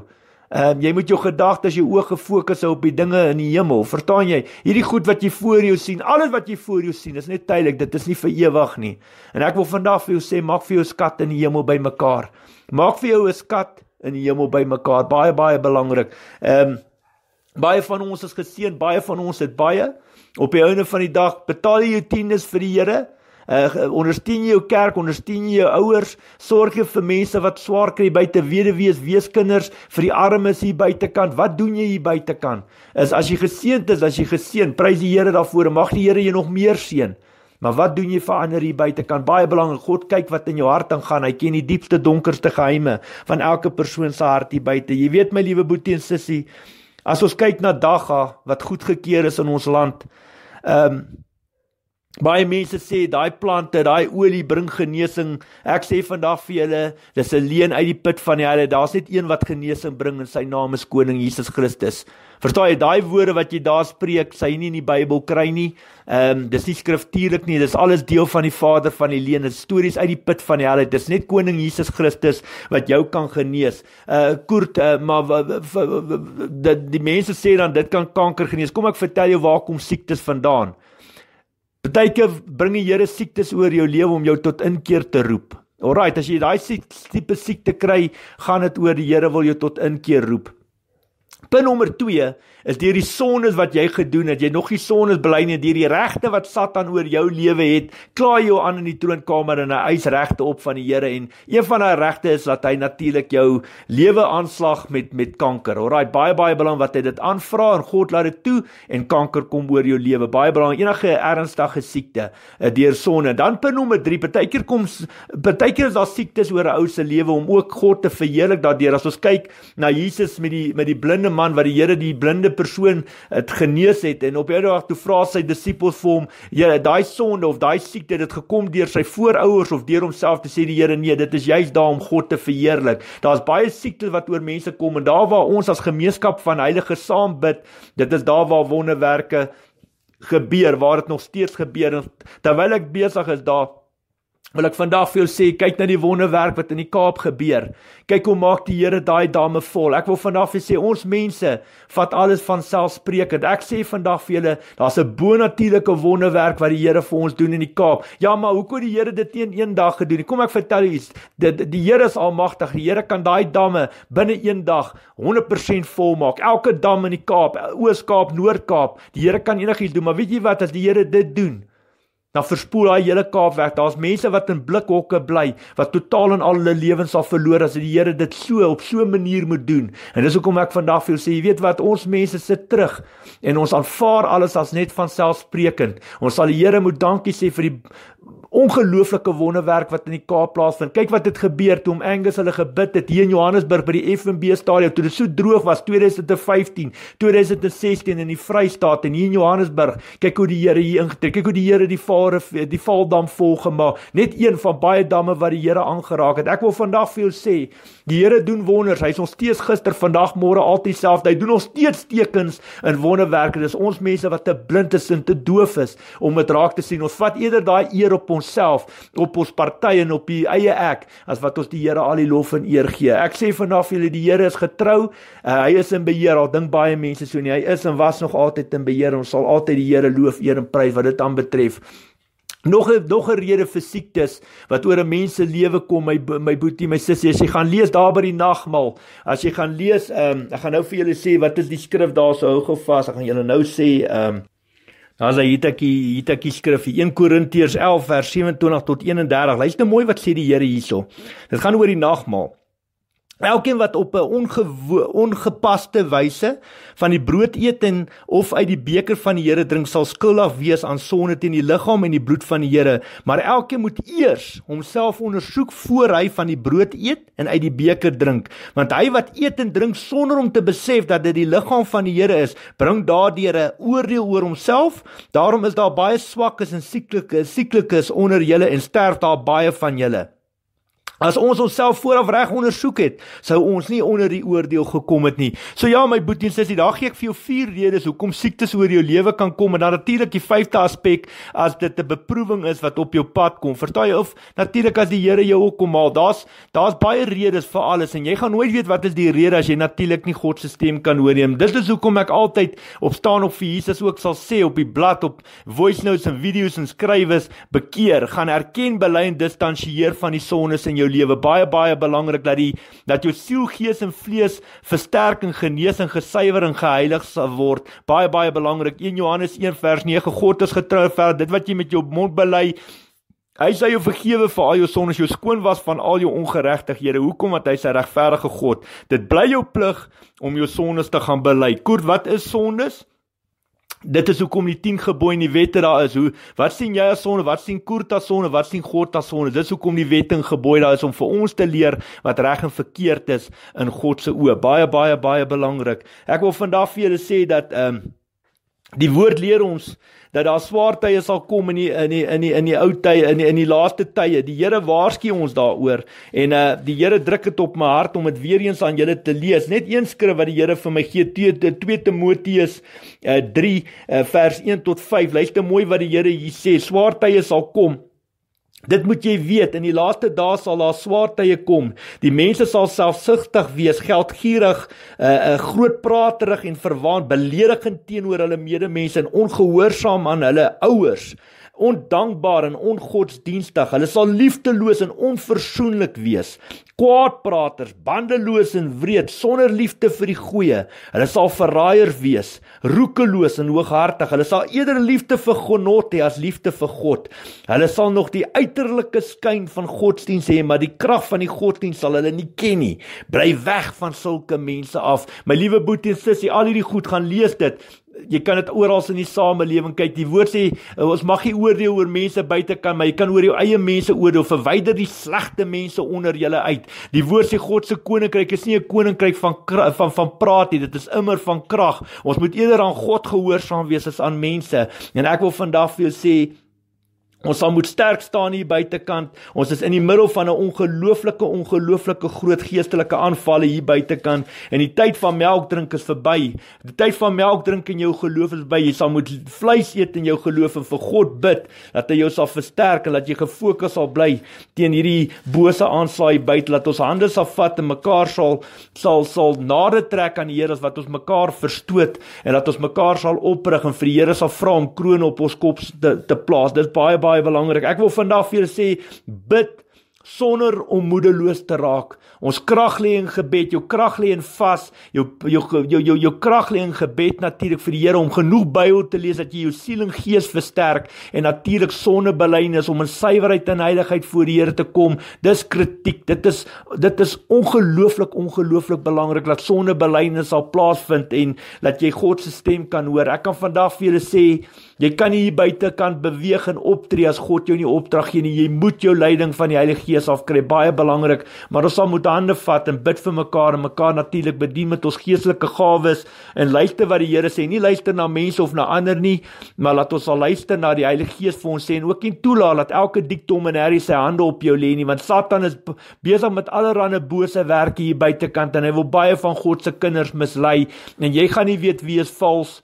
S1: Ehm um, jy moet jou gedagtes, jou oë gefokus hou op die dinge in die hemel. Verstaan jy? Hierdie goed wat jy voor jou sien, alles wat jy voor jou sien, is net tydelik. Dit is nie vir ewig nie. En ek wil vandag vir jou sê, maak vir jou skat in die hemel bymekaar. Maak vir jou 'n skat in die hemel bymekaar. Baie baie belangrik. Ehm um, baie van ons is geseën, baie van ons het baie. Op die einde van die dag betaal jy jou tiendes vir die Here. Uh, ondersteun jy jou kerk, ondersteun jy jou ouers, sorg jy vir mense wat swaar kry buite weduwees, weeskinders, vir die armes hier buitekant. Wat doen jy hier buitekant? Is as jy geseënd is, as jy geseën, prys die Here daarvoor. Mag die Here jou nog meer seën. Maar wat doen jy vir ander hier buite? Kan baie belangrik. God kyk wat in jou hart aangaan. Hy ken die diepste donkerste geheime van elke persoon se hart hier buite. Jy weet my liewe boetie en sussie, as ons kyk na Dagga wat goedgekeur is in ons land, ehm um, Baie mense sê daai plante, daai olie bring genesing. Ek sê vandag vir julle, dis 'n leen uit die put van die hel. Daar's net een wat genesing bring en sy naam is Koning Jesus Christus. Verstaan jy daai woorde wat jy daar spreek, sy nie in die Bybel kry nie. Ehm um, dis nie skriftuurlik nie. Dis alles deel van die Vader van die leen. Dis stories uit die put van die hel. Dis net Koning Jesus Christus wat jou kan genees. Uh eh, kort, uh, eh, maar dat die mense sê dan dit kan kanker genees. Kom ek vertel jou waar kom siektes vandaan? Partyke bring die Here siektes oor jou lewe om jou tot inkeer te roep. Alraai, as jy daai tipe siekte kry, gaan dit oor die Here wil jou tot inkeer roep. Punt nommer 2 is deur die sondes wat jy gedoen het, jy nog nie sondes bely nie, deur die regte wat Satan oor jou lewe het, klaai jou aan in die troonkamer en hy eis regte op van die Here en een van daai regte is dat hy natuurlik jou lewe aanslag met met kanker. Alraai baie baie belang wat hy dit aanvra en God laat dit toe en kanker kom oor jou lewe. Baie belang enige ernstige siekte eh, deur sonde. Dan punt nommer 3, partykeer kom partykeer is daar siektes oor 'n ou se lewe om ook God te verheerlik daardeur. As ons kyk na Jesus met die met die blinde man wat die Here die blinde persoon eh, het genees het en op hierdie dag toe vra sy disippels vir hom, "Julle, daai sonde of daai siekte het dit gekom deur sy voorouers of deur homself?" Te sê die Here, "Nee, dit is juist daar om God te verheerlik. Daar's baie siektes wat oor mense kom en daar waar ons as gemeenskap van heilige saam bid, dit is daar waar wonderwerke gebeur, waar dit nog steeds gebeur terwyl ek besig is daar wil ek vandag vir jou sê kyk na die wonderwerk wat in die Kaap gebeur. Kyk hoe maak die Here daai dame vol. Ek wil vandag vir sê ons mense vat alles van selfspreekend. Ek sê vandag vir julle daar's 'n bonatuurlike wonderwerk wat die Here vir ons doen in die Kaap. Ja, maar hoekom die Here dit teen een dag gedoen? Kom ek vertel julle, dit die Here is almagtig. Die Here kan daai damme binne een dag 100% vol maak. Elke dam in die Kaap, Oos-Kaap, Noord-Kaap, die Here kan enigiets doen, maar weet jy wat as die Here dit doen? Dan verspoel daai hele Kaap weg. Daar's mense wat in blikhokke bly, wat totaal en al hulle lewens sal verloor as die Here dit so op so 'n manier moet doen. En dis hoekom ek vandag vir jou sê, jy weet wat, ons mense sit terug en ons aanvaar alles as net van selfspreekend. Ons sal die Here moet dankie sê vir die ongelooflike wonderwerk wat in die Kaap plaasvind. Kyk wat het gebeur toe om Angus hulle gebid het hier in Johannesburg by die FNB stadion toe dit so droog was 2015, 2016 in die Vrystaat en hier in Johannesburg. Kyk hoe die Here hier ingetrek. Kyk hoe die Here die vare die Vaaldam vol gemaak. Net een van baie damme wat die Here aangeraak het. Ek wil vandag vir jou sê, die Here doen wonders. Hy is ons steeds gister, vandag, môre altyd dieselfde. Hy doen ons steeds tekens en wonderwerke. Dis ons mense wat te blind is en te doof is om dit raak te sien. Ons vat eerder daai eer op ons onsself op ons partye en op die eie ek as wat ons die Here al die lof en eer gee. Ek sê vanaf julle die Here is getrou. Uh, hy is in beheer. Al dink baie mense so nie. Hy is en was nog altyd in beheer. Ons sal altyd die Here loof, eer en prys wat dit aanbetref. Nog 'n nog 'n rede vir siektes wat oor 'n mens se lewe kom, my my boetie, my sussie, as jy gaan lees daar by die nagmaal, as jy gaan lees, um, ek gaan nou vir julle sê wat is die skrif daar so hou gevas, ek gaan julle nou sê, ehm um, Daar's hy het ek het ek skryf in 1 Korintiërs 11 vers 27 tot 31. Luister mooi wat sê die Here hierso. Dit gaan oor die nagmaal. Elkeen wat op 'n ongepaste wyse van die brood eet en of uit die beker van die Here drink sal skuldig wees aan sonde teen die liggaam en die bloed van die Here, maar elkeen moet eers homself ondersoek voor hy van die brood eet en uit die beker drink, want hy wat eet en drink sonder om te besef dat dit die liggaam van die Here is, bring daardeur 'n oordeel oor homself. Daarom is daar baie swakkes en sieklikes, sieklikes onder julle en sterf daar baie van julle. As ons onsself vooraf reg ondersoek het, sou ons nie onder die oordeel gekom het nie. So ja, my boetie sussie, daar gee ek vir jou vier redes hoekom siektes oor jou lewe kan kom en dan natuurlik die vyfde aspek as dit 'n beproewing is wat op jou pad kom. Vertel jy of natuurlik as die Here jou ook kom haal. Daar's daar's baie redes vir alles en jy gaan nooit weet wat is die rede as jy natuurlik nie God se stem kan hoor nie. Dit is hoekom ek altyd op staan op vir Jesus ook sal sê op die blad op voice notes en video's en skrywes bekeer, gaan erken, bely en distansieer van die sondes in jou lewe. Baie baie belangrik dat die dat jou siel, gees en vlees versterk en genees en gesuiwer en geheilig sal word. Baie baie belangrik. 1 Johannes 1 vers 9 God is getrou vir dit wat jy met jou mond bely. Hy sê jou vergewe vir al jou sondes, jou skoon was van al jou ongeregtighede. Hoekom? Want hy is 'n regverdige God. Dit bly jou plig om jou sondes te gaan bely. Kort, wat is sondes? Dit is hoekom die 10 gebooie in die wette daar is. Hoe wat sien jy as sonde? Wat sien Koerta sonde? Wat sien God as sonde? Dis hoekom die wette en gebooie daar is om vir ons te leer wat reg en verkeerd is in God se oë. Baie baie baie belangrik. Ek wil vandag vir julle sê dat ehm um, Die woord leer ons dat daar swaar tye sal kom in die in die in die in die ou tye in die, in die laaste tye. Die Here waarsku ons daaroor en uh die Here druk dit op my hart om dit weer eens aan julle te lees. Net een skrif wat die Here vir my gee, 2 te, Timoteus uh 3 uh, vers 1 tot 5. Luister mooi wat die Here hier sê. Swaar tye sal kom Dit moet jy weet, in die laaste dae sal daar swaar tye kom. Die mense sal selfsugtig wees, geldgierig, 'n uh, eh, uh, eh, groot praterig en verwaand, beledigend teenoor hulle medemens en ongehoorsaam aan hulle ouers ondankbaar en ongodsdienstig. Hulle sal liefdeloos en onversoenlik wees. Kwaadpraters, bandeloos en wreed, sonder liefde vir die goeie. Hulle sal verraaiers wees, roekeloos en hooghartig. Hulle sal eerder liefde vir genot hê as liefde vir God. Hulle sal nog die uiterlike skyn van godsdiens hê, maar die krag van die godsdiens sal hulle nie ken nie. Bly weg van sulke mense af. My liewe boetie en sussie, al hierdie goed gaan lees dit jy kan dit oral in die samelewing kyk. Die woord sê eh, ons mag nie oordeel oor mense buitekant, maar jy kan oor jou eie mense oordeel. Verwyder die slegte mense onder julle uit. Die woord sê God se koninkryk is nie 'n koninkryk van van van praat nie. Dit is immer van krag. Ons moet eerder aan God gehoorsaam wees as aan mense. En ek wil vandag vir jou sê Ons sal moet sterk staan hier buitekant. Ons is in die middel van 'n ongelooflike ongelooflike groot geestelike aanvalle hier buitekant en die tyd van melk drink is verby. Die tyd van melk drink in jou geloof is by. Jy sal moet vleis eet in jou geloof en vir God bid dat hy jou sal versterk en dat jy gefokus sal bly teen hierdie bose aanslag hier buite dat ons hande sal vat en mekaar sal sal sal nader trek aan die Here as wat ons mekaar verstoot en dat ons mekaar sal oprig en vir die Here sal vra om kroon op ons kop te te plaas. Dit is baie baie baie belangrik. Ek wil vandag vir julle sê bid sonder om moedeloos te raak. Ons krag lê in gebed, jou krag lê in vas, jou jou jou jou, jou krag lê in gebed natuurlik vir die Here om genoeg Bybel te lees dat jy jou siel en gees versterk en natuurlik sondebelydenis om in suiwerheid en heiligheid voor die Here te kom. Dis kritiek. Dit is dit is ongelooflik ongelooflik belangrik dat sondebelydenis sal plaasvind en dat jy God se stem kan hoor. Ek kan vandag vir julle sê Jy kan nie hier buite kan beweeg en optree as God jou nie opdrag gee nie. Jy moet jou leiding van die Heilige Gees af kry. Baie belangrik, maar ons sal moet hande vat en bid vir mekaar en mekaar natuurlik bedien met ons geestelike gawes en luister wat die Here sê. Nie luister na mense of na ander nie, maar laat ons al luister na die Heilige Gees vir ons sê en ook nie toelaat dat elke diktom en herrie sy hande op jou lê nie, want Satan is besig met allerlei bose werke hier buitekant en hy wil baie van God se kinders mislei en jy gaan nie weet wie is vals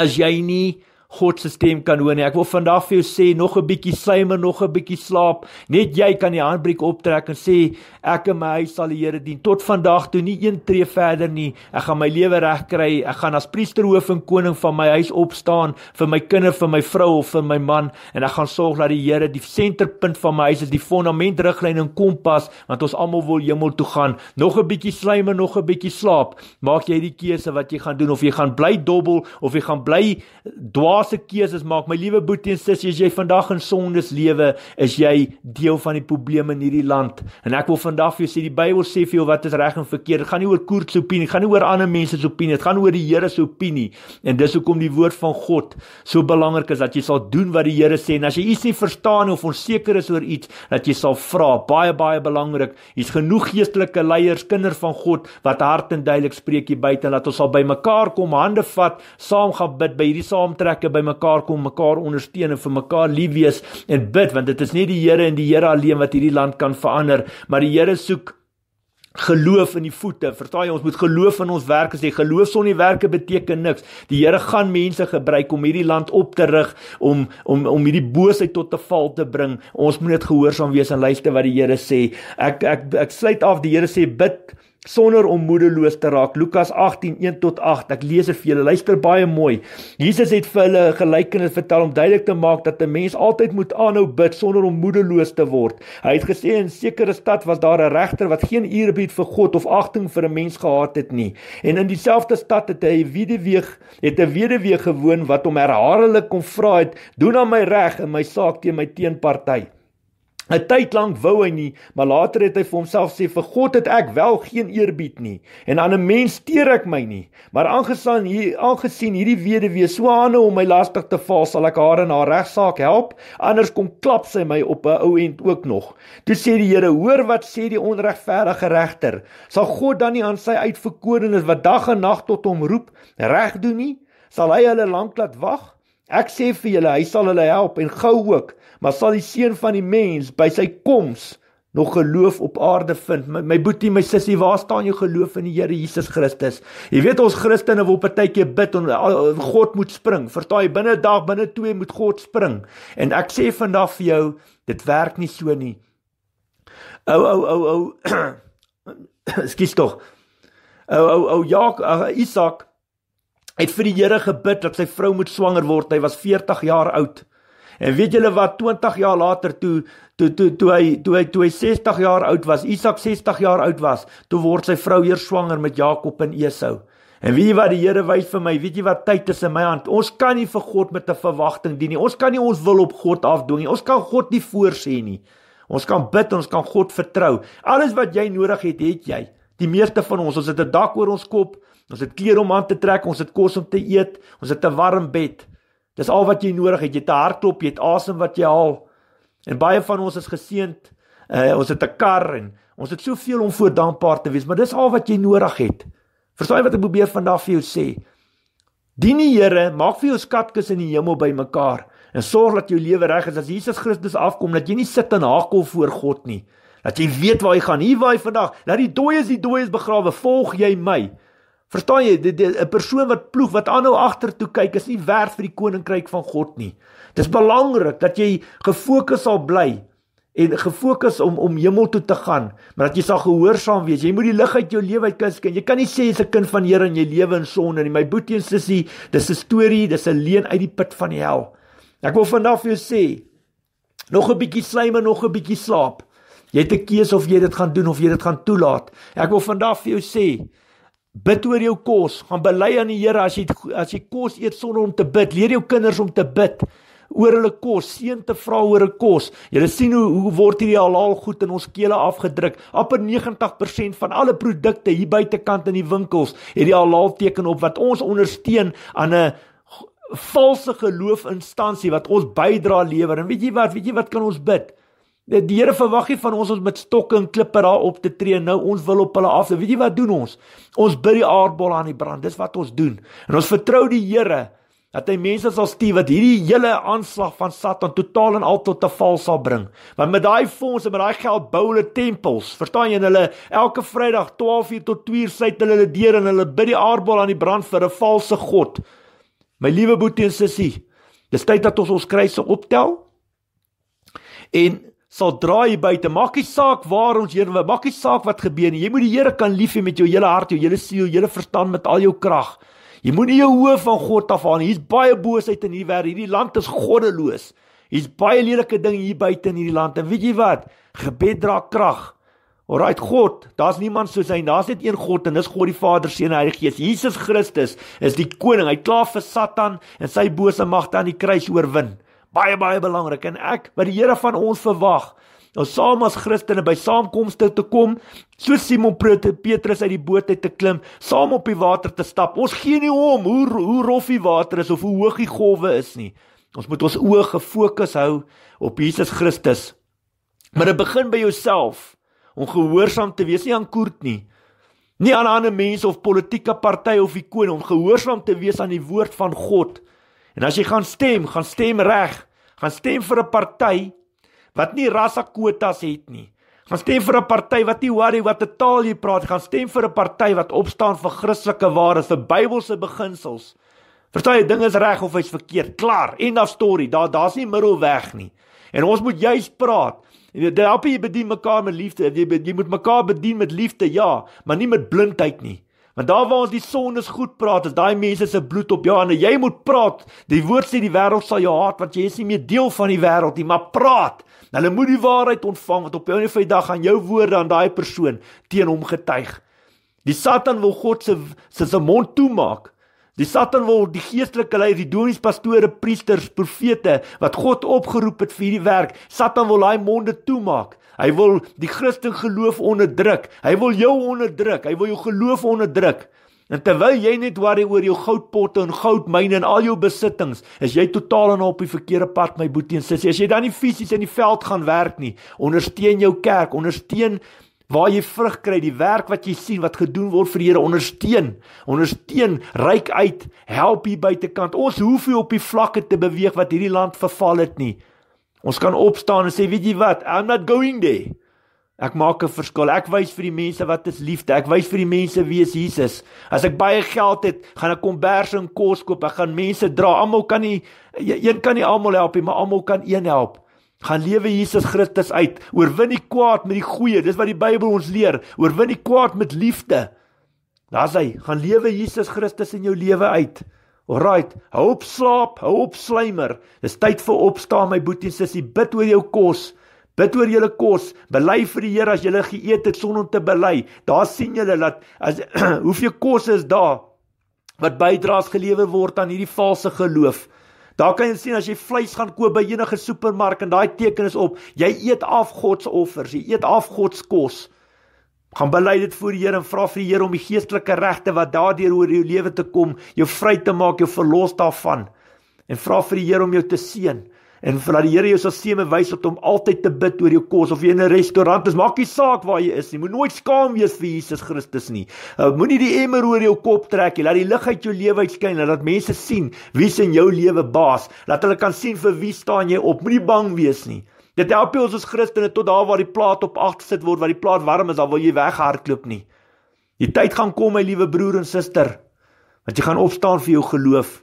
S1: as jy nie God se stem kan hoor nie. Ek wil vandag vir jou sê nog 'n bietjie slymer, nog 'n bietjie slaap. Net jy kan die handbreek optrek en sê ek en my huis sal die Here dien tot vandag toe nie een tree verder nie. Ek gaan my lewe regkry. Ek gaan as priesterhoof en koning van my huis opstaan vir my kinders, vir my vrou of vir my man en ek gaan sorg dat die Here die senterpunt van my huis is, die fondament, riglyn en kompas want ons almal wil hemel toe gaan. Nog 'n bietjie slymer, nog 'n bietjie slaap. Maak jy die keuse wat jy gaan doen of jy gaan bly dobbel of jy gaan bly dwaal laaste keuses maak. My liewe boetie en sussie, as jy vandag in sondes lewe, is jy deel van die probleme in hierdie land. En ek wil vandag vir jou sê die Bybel sê vir jou wat is reg en verkeerd. Dit gaan nie oor koer se opinie, gaan nie oor ander mense se opinie, dit gaan oor die Here se opinie. En dis hoekom die woord van God so belangrik is dat jy sal doen wat die Here sê. En as jy iets nie verstaan of onseker is oor iets, dat jy sal vra. Baie baie belangrik. Hier's genoeg geestelike leiers, kinders van God wat hart en duidelik spreek hier buite en laat ons al by mekaar kom, hande vat, saam gaan bid by hierdie saamtrekke bymekaar kom, mekaar ondersteun en vir mekaar lief wees en bid want dit is nie die Here en die Here alleen wat hierdie land kan verander, maar die Here soek geloof in die voete. Verstaan jy, ons moet geloof in ons werk as jy geloof sonder werke beteken niks. Die Here gaan mense gebruik om hierdie land op te rig, om om om hierdie boosheid tot 'n val te bring. Ons moet net gehoorsaam wees en luister wat die Here sê. Ek ek ek sluit af. Die Here sê bid sonder om moedeloos te raak. Lukas 18:1 tot 8. Ek lees dit vir julle. Luister baie mooi. Jesus het vir hulle 'n gelykenis vertel om duidelik te maak dat 'n mens altyd moet aanhou bid sonder om moedeloos te word. Hy het gesê in 'n sekere stad was daar 'n regter wat geen eerbied vir God of agting vir 'n mens gehad het nie. En in dieselfde stad het hy 'n weduwee het 'n weduwee gewoon wat hom herhaaldelik kom vra het: "Doen nou aan my reg en my saak teen my teenpartytjie." 'n tyd lank wou hy nie, maar later het hy vir homself sê vir God het ek wel geen eerbied nie en aan 'n mens teer ek my nie. Maar aangesien hier aangesien hierdie weduwee so aanne om my lastig te val, sal ek haar in haar regsaak help, anders kom klap sy my op 'n ou end ook nog. Toe sê die Here: "Hoor wat sê die onregverdige regter. Sal God dan nie aan sy uitverkorenes wat dag en nag tot hom roep, reg doen nie? Sal hy hulle lank laat wag?" Ek sê vir julle, hy sal hulle help en gou ook maar sal die seun van die mens by sy koms nog geloof op aarde vind. My, my boetie, my sussie, waar staan jou geloof in die Here Jesus Christus? Jy weet ons Christene wil partykeer bid en God moet spring. Vertaai binne 'n dag, binne 2 moet God spring. En ek sê vandag vir jou, dit werk nie so nie. Ou ou ou ou skiet tog. Ou ou ou Jaak, Isak het vir die Here gebid dat sy vrou moet swanger word. Hy was 40 jaar oud. En weet julle wat 20 jaar later toe toe toe toe hy toe hy toe hy 60 jaar oud was, Isak 60 jaar oud was, toe word sy vrou eers swanger met Jakob en Esau. En weet jy wat die Here wys vir my? Weet jy wat tyd is in my hand? Ons kan nie vir God met 'n verwagting dien nie. Ons kan nie ons wil op God afdwing nie. Ons kan God nie voorsê nie. Ons kan bid, ons kan God vertrou. Alles wat jy nodig het, het jy. Die meeste van ons, ons het 'n dak oor ons kop, ons het klere om aan te trek, ons het kos om te eet, ons het 'n warm bed. Dis al wat jy nodig het. Jy het 'n hartklop, jy het asem wat jy haal. En baie van ons is geseënd. Uh, ons het 'n kar en ons het soveel om voor dankbaar te wees, maar dis al wat jy nodig het. Verstaan jy wat ek probeer vandag vir jou sê? Dien die Here, maak vir jou skatkis in die hemel bymekaar en sorg dat jou lewe reg is as Jesus Christus afkom dat jy nie sit en hakel voor God nie. Dat jy weet waar jy gaan. Hier waar jy vandag, dat die dooies die dooies begrawe, volg jy my. Verstaan jy, 'n persoon wat ploeg, wat aanhou agtertoe kyk, is nie werd vir die koninkryk van God nie. Dis belangrik dat jy gefokus sal bly en gefokus om om hemel toe te gaan, maar dat jy sal gehoorsaam wees. Jy moet die lig uit jou lewe uitkyk. Jy kan nie sê jy's 'n kind van Here en jy lewe in sonde nie. My boetie en sussie, dis 'n storie, dis 'n leen uit die put van die hel. Ek wil vandag vir jou sê, nog 'n bietjie slaim en nog 'n bietjie slaap. Jy het 'n keuse of jy dit gaan doen of jy dit gaan toelaat. Ek wil vandag vir jou sê, Bid oor jou kos, gaan bely aan die Here as jy as jy kos eet sonder om te bid. Leer jou kinders om te bid oor hulle kos, seën te vra oor 'n kos. Julle sien hoe hoe word hierdie halal goed in ons kele afgedruk. amper 90% van alle produkte hier buitekant in die winkels het die halal teken op wat ons ondersteun aan 'n valse geloof instansie wat ons bydra lewer. En weet jy wat, weet jy wat kan ons bid? Die Here verwag nie van ons ons met stokke en klippe daar op te tree nou ons wil op hulle af. Nou, weet jy wat doen ons? Ons bid die aardbol aan die brand. Dis wat ons doen. En ons vertrou die Here dat hy mense sal stuur wat hierdie hele aanslag van Satan totaal en al tot 'n val sal bring. Want met daai fondse en met daai geld bou hulle tempels. Verstaan jy en hulle elke Vrydag 12:00 tot 2:00 sit hulle hulle deure en hulle bid die aardbol aan die brand vir 'n valse god. My liewe boetie en sussie, dis tyd dat ons ons kruise optel. En sal draai buite. Maak nie saak waar ons heen wil, maak nie saak wat gebeur nie. Jy moet die Here kan lief hê met jou hele hart, jou hele siel, jou hele verstand met al jou krag. Jy moenie jou hoof van God afhaal nie. Hier's baie boosheid in hierdie wêreld. Hierdie land is goddeloos. Hier's baie lelike ding hier buite in hierdie land. En weet jy wat? Gebed dra krag. Alraait God, daar's niemand soos hy. Daar's net een God en dis God die Vader, Seun en Heilige Gees. Jesus Christus is die koning. Hy klaar vir Satan en sy bose magte aan die kruis oorwin baie baie belangrik en ek wat die Here van ons verwag om saam as Christene by saamkomste te kom so Simon Petrus uit die boot uit te klim saam op die water te stap ons gee nie om hoe hoe rof die water is of hoe hoog die golwe is nie ons moet ons oë gefokus hou op Jesus Christus maar dit begin by jouself om gehoorsaam te wees nie aan koert nie nie aan ander mense of politieke party of die koning om gehoorsaam te wees aan die woord van God En as jy gaan stem, gaan stem reg. Gaan stem vir 'n party wat nie rassakwotas het nie. Gaan stem vir 'n party wat nie worry wat 'n taal jy praat, gaan stem vir 'n party wat opstaan vir Christelike waardes, vir Bybelse beginsels. Verstaan jy, ding is reg of hy's verkeerd, klaar. End of story. Daar daar's nie middelweg nie. En ons moet juis praat. En dit help jy bedien mekaar met liefde. Jy jy moet mekaar bedien met liefde, ja, maar nie met blindheid nie. Want daar waar ons die sondes goed praat, is daai mense se bloed op jou hande. Jy moet praat. Die woord sê die wêreld sal jou haat want jy is nie meer deel van die wêreld nie, maar praat. Hulle moet die waarheid ontvang wat op jou enige dag aan jou woorde aan daai persoon teen hom getuig. Die Satan wil God se se se mond toemaak. Die Satan wil die geestelike leiers, die dominees, pastore, priesters, profete wat God opgeroep het vir hierdie werk, Satan wil daai monde toemaak. Hy wil die Christelike geloof onderdruk. Hy wil jou onderdruk. Hy wil jou geloof onderdruk. En terwyl jy net worry oor jou goudpotte en goudmyne en al jou besittings, is jy totaal en op die verkeerde pad, my boetie en sussie. As jy dan nie fisies in die veld gaan werk nie, ondersteun jou kerk, ondersteun waar jy vrug kry, die werk wat jy sien wat gedoen word vir die Here, ondersteun. Ondersteun, ryk uit, help hier buitekant. Ons hoef nie op die vlakke te beweeg wat hierdie land verval het nie. Ons kan opstaan en sê, weet jy wat? I'm not going there. Ek maak 'n verskil. Ek wys vir die mense wat is liefde. Ek wys vir die mense wie is Jesus. As ek baie geld het, gaan ek kom bers en kos koop. Ek gaan mense dra. Almal kan nie een kan nie almal help nie, maar almal kan een help. Gaan lewe Jesus Christus uit. Oorwin die kwaad met die goeie. Dis wat die Bybel ons leer. Oorwin die kwaad met liefde. Daar's hy. Gaan lewe Jesus Christus in jou lewe uit. Alraight, hou op slaap, hou op slymer. Dis tyd vir opstaan my boetie en sussie. Bid oor jou kos. Bid oor julle kos. Bely vir die Here as julle geëet het sonder om te bely. Daar sien julle dat as hoeveel kos is daar wat bydraes gelewe word aan hierdie valse geloof. Daar kan jy sien as jy vleis gaan koop by enige supermark en daai teken is op, jy eet af God se offers, jy eet af God se kos gaan bely dit voor die Here en vra vir die Here om die geestelike regte wat daardeur oor jou lewe te kom, jou vry te maak, jou verlos daarvan en vra vir die Here om jou te seën en vra dat die Here jou sal seën en wys op om altyd te bid oor jou kos of jy in 'n restaurant is, maak nie saak waar jy is nie. Moenie nooit skaam wees vir Jesus Christus nie. Uh, moenie die emmer oor jou kop trek nie. Laat die lig uit jou lewe uitskyn en laat mense sien wie se in jou lewe baas. Laat hulle kan sien vir wie staan jy op. Moenie bang wees nie. Dit help ons as Christene tot daar waar die plaat op 8 sit word, waar die plaat warm is, dan wil jy weghardloop nie. Die tyd gaan kom, my liewe broer en suster, dat jy gaan opstaan vir jou geloof.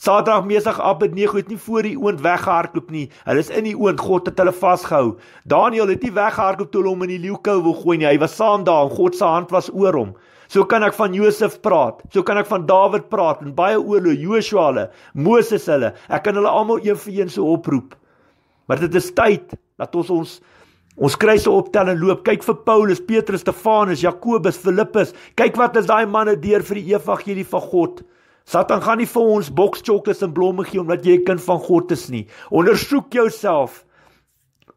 S1: Saterdag mesig op het nie goed nie voor die oond weggehardloop nie. Hulle is in die oond, God het hulle vasgehou. Daniel het nie weggehardloop toe hulle hom in die leeukou wil gooi nie. Hy was saam daar en God se hand was oor hom. So kan ek van Josef praat. So kan ek van Dawid praat en baie oorloë Joshua hulle, Moses hulle. Ek kan hulle almal een vir een so oproep. Maar dit is tyd dat ons ons ons kruise optel en loop. Kyk vir Paulus, Petrus, Stefanus, Jakobus, Filippus. Kyk wat is daai manne deur vir die evangelie van God. Satan gaan nie vir ons bokschokkies en blomme gee omdat jy 'n kind van God is nie. Ondersoek jouself.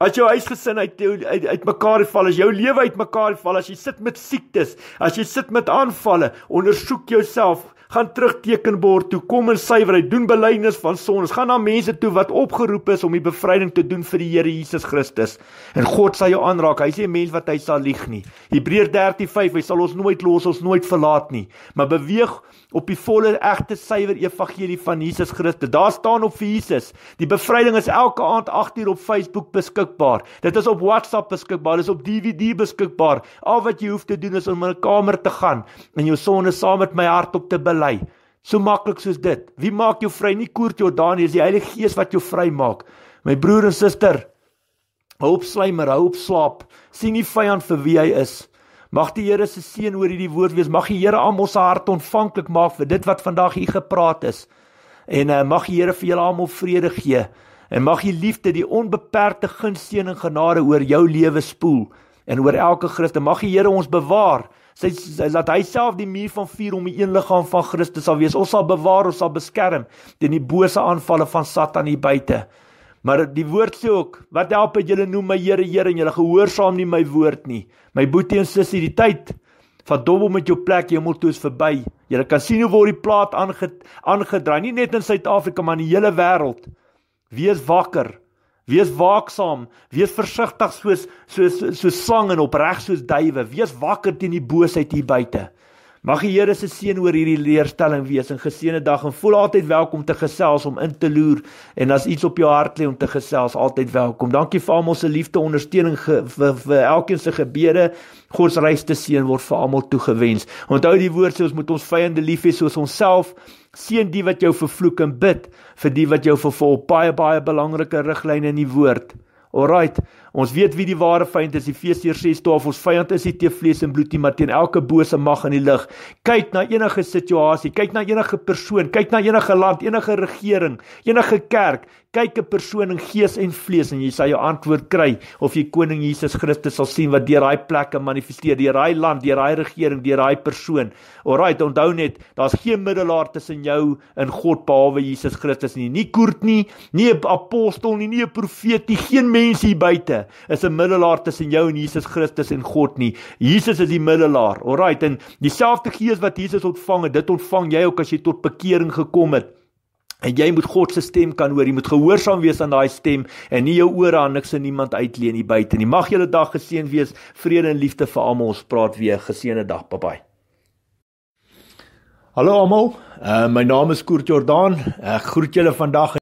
S1: As jou huisgesin uit uit, uit mekaar val, as jou lewe uit mekaar val, as jy sit met siektes, as jy sit met aanvalle, ondersoek jouself gaan terugteken word toe kom en suiwer hy doen belydenis van sondes gaan na mense toe wat opgeroep is om die bevryding te doen vir die Here Jesus Christus en God sal jou aanraak hy sê mens wat hy sal lieg nie Hebreërs 13:5 hy sal ons nooit los ons nooit verlaat nie maar beweeg op die volle regte suiwer evangelie van Jesus Christus daar staan op vir Jesus die bevryding is elke aand 8:00 op Facebook beskikbaar dit is op WhatsApp beskikbaar dit is op DVD beskikbaar al wat jy hoef te doen is om in 'n kamer te gaan en jou sonde saam met my hart op te bid belei. So maklik soos dit. Wie maak jou vry? Nie koort jou Daniël, dis die Heilige Gees wat jou vry maak. My broer en suster, hou op slymer, hou op slaap. sien nie vyand vir wie hy is. Mag die Here se seën oor hierdie woord wees. Mag die Here almal se harte ontvanklik maak vir dit wat vandag hier gepraat is. En uh, mag die Here vir julle almal vrede gee. En mag die liefde, die onbeperkte guns, seën en genade oor jou lewe spoel en oor elke Christen. Mag die Here ons bewaar. Sy sy laat hy self die muur van vuur om die een liggaam van Christus sal wees. Ons sal bewaar, ons sal beskerm teen die bose aanvalle van Satan hier buite. Maar die woord sê ook, wat help dit julle noem my Here, Here en julle gehoorsaam nie my woord nie. My boetie en sussie, die tyd van dobbel met jou plek hemel toe is verby. Julle kan sien hoe word die plaat aange, aangedraai, nie net in Suid-Afrika maar in die hele wêreld. Wees wakker. Wees waaksaam, wees versigtig soos soos soos slange en opreg soos duwe. Wees wakker teen die boosheid hier buite. Mag die Here se seën oor hierdie leerstelling wees. 'n Geseënde dag en voel altyd welkom te gesels om in te loer en as iets op jou hart lê om te gesels, altyd welkom. Dankie vir almal se liefde, ondersteuning ge, vir, vir elkeen se gebede. God se reis te seën word vir almal toegewens. Onthou die woord sê ons moet ons vyande lief hê soos onsself. Seën die wat jou vervloek en bid vir die wat jou vervolg. Baie baie belangrike riglyne in die woord. Alrite. Ons weet wie die ware vyand is. Efesiërs 6:12 Ons vyand is nie te vlees en bloed nie, maar teen elke bose mag in die lig. Kyk na enige situasie, kyk na enige persoon, kyk na enige land, enige regering, enige kerk kyk 'n persoon in gees en vlees en jy sal jou antwoord kry of jy koning Jesus Christus sal sien wat deur daai plekke manifesteer, deur daai land, deur daai regering, deur daai persoon. Alraight, onthou net, daar's geen middelaar tussen jou en God behalwe Jesus Christus nie. Nie koort nie, nie 'n apostel nie, nie 'n profeet nie, geen mens hier buite is 'n middelaar tussen jou en Jesus Christus en God nie. Jesus is die middelaar. Alraight, en dieselfde gees wat Jesus ontvang het, dit ontvang jy ook as jy tot bekering gekom het. En jy moet God se stem kan hoor. Jy moet gehoorsaam wees aan daai stem en nie jou ore aan niks en niemand uitleen nie buite nie. Mag julle dag geseën wees. Vrede en liefde vir almal. Ons praat weer. Geseënde dag. Bye bye. Hallo almal. Uh, my naam is Koert Jordaan. Ek groet julle vandag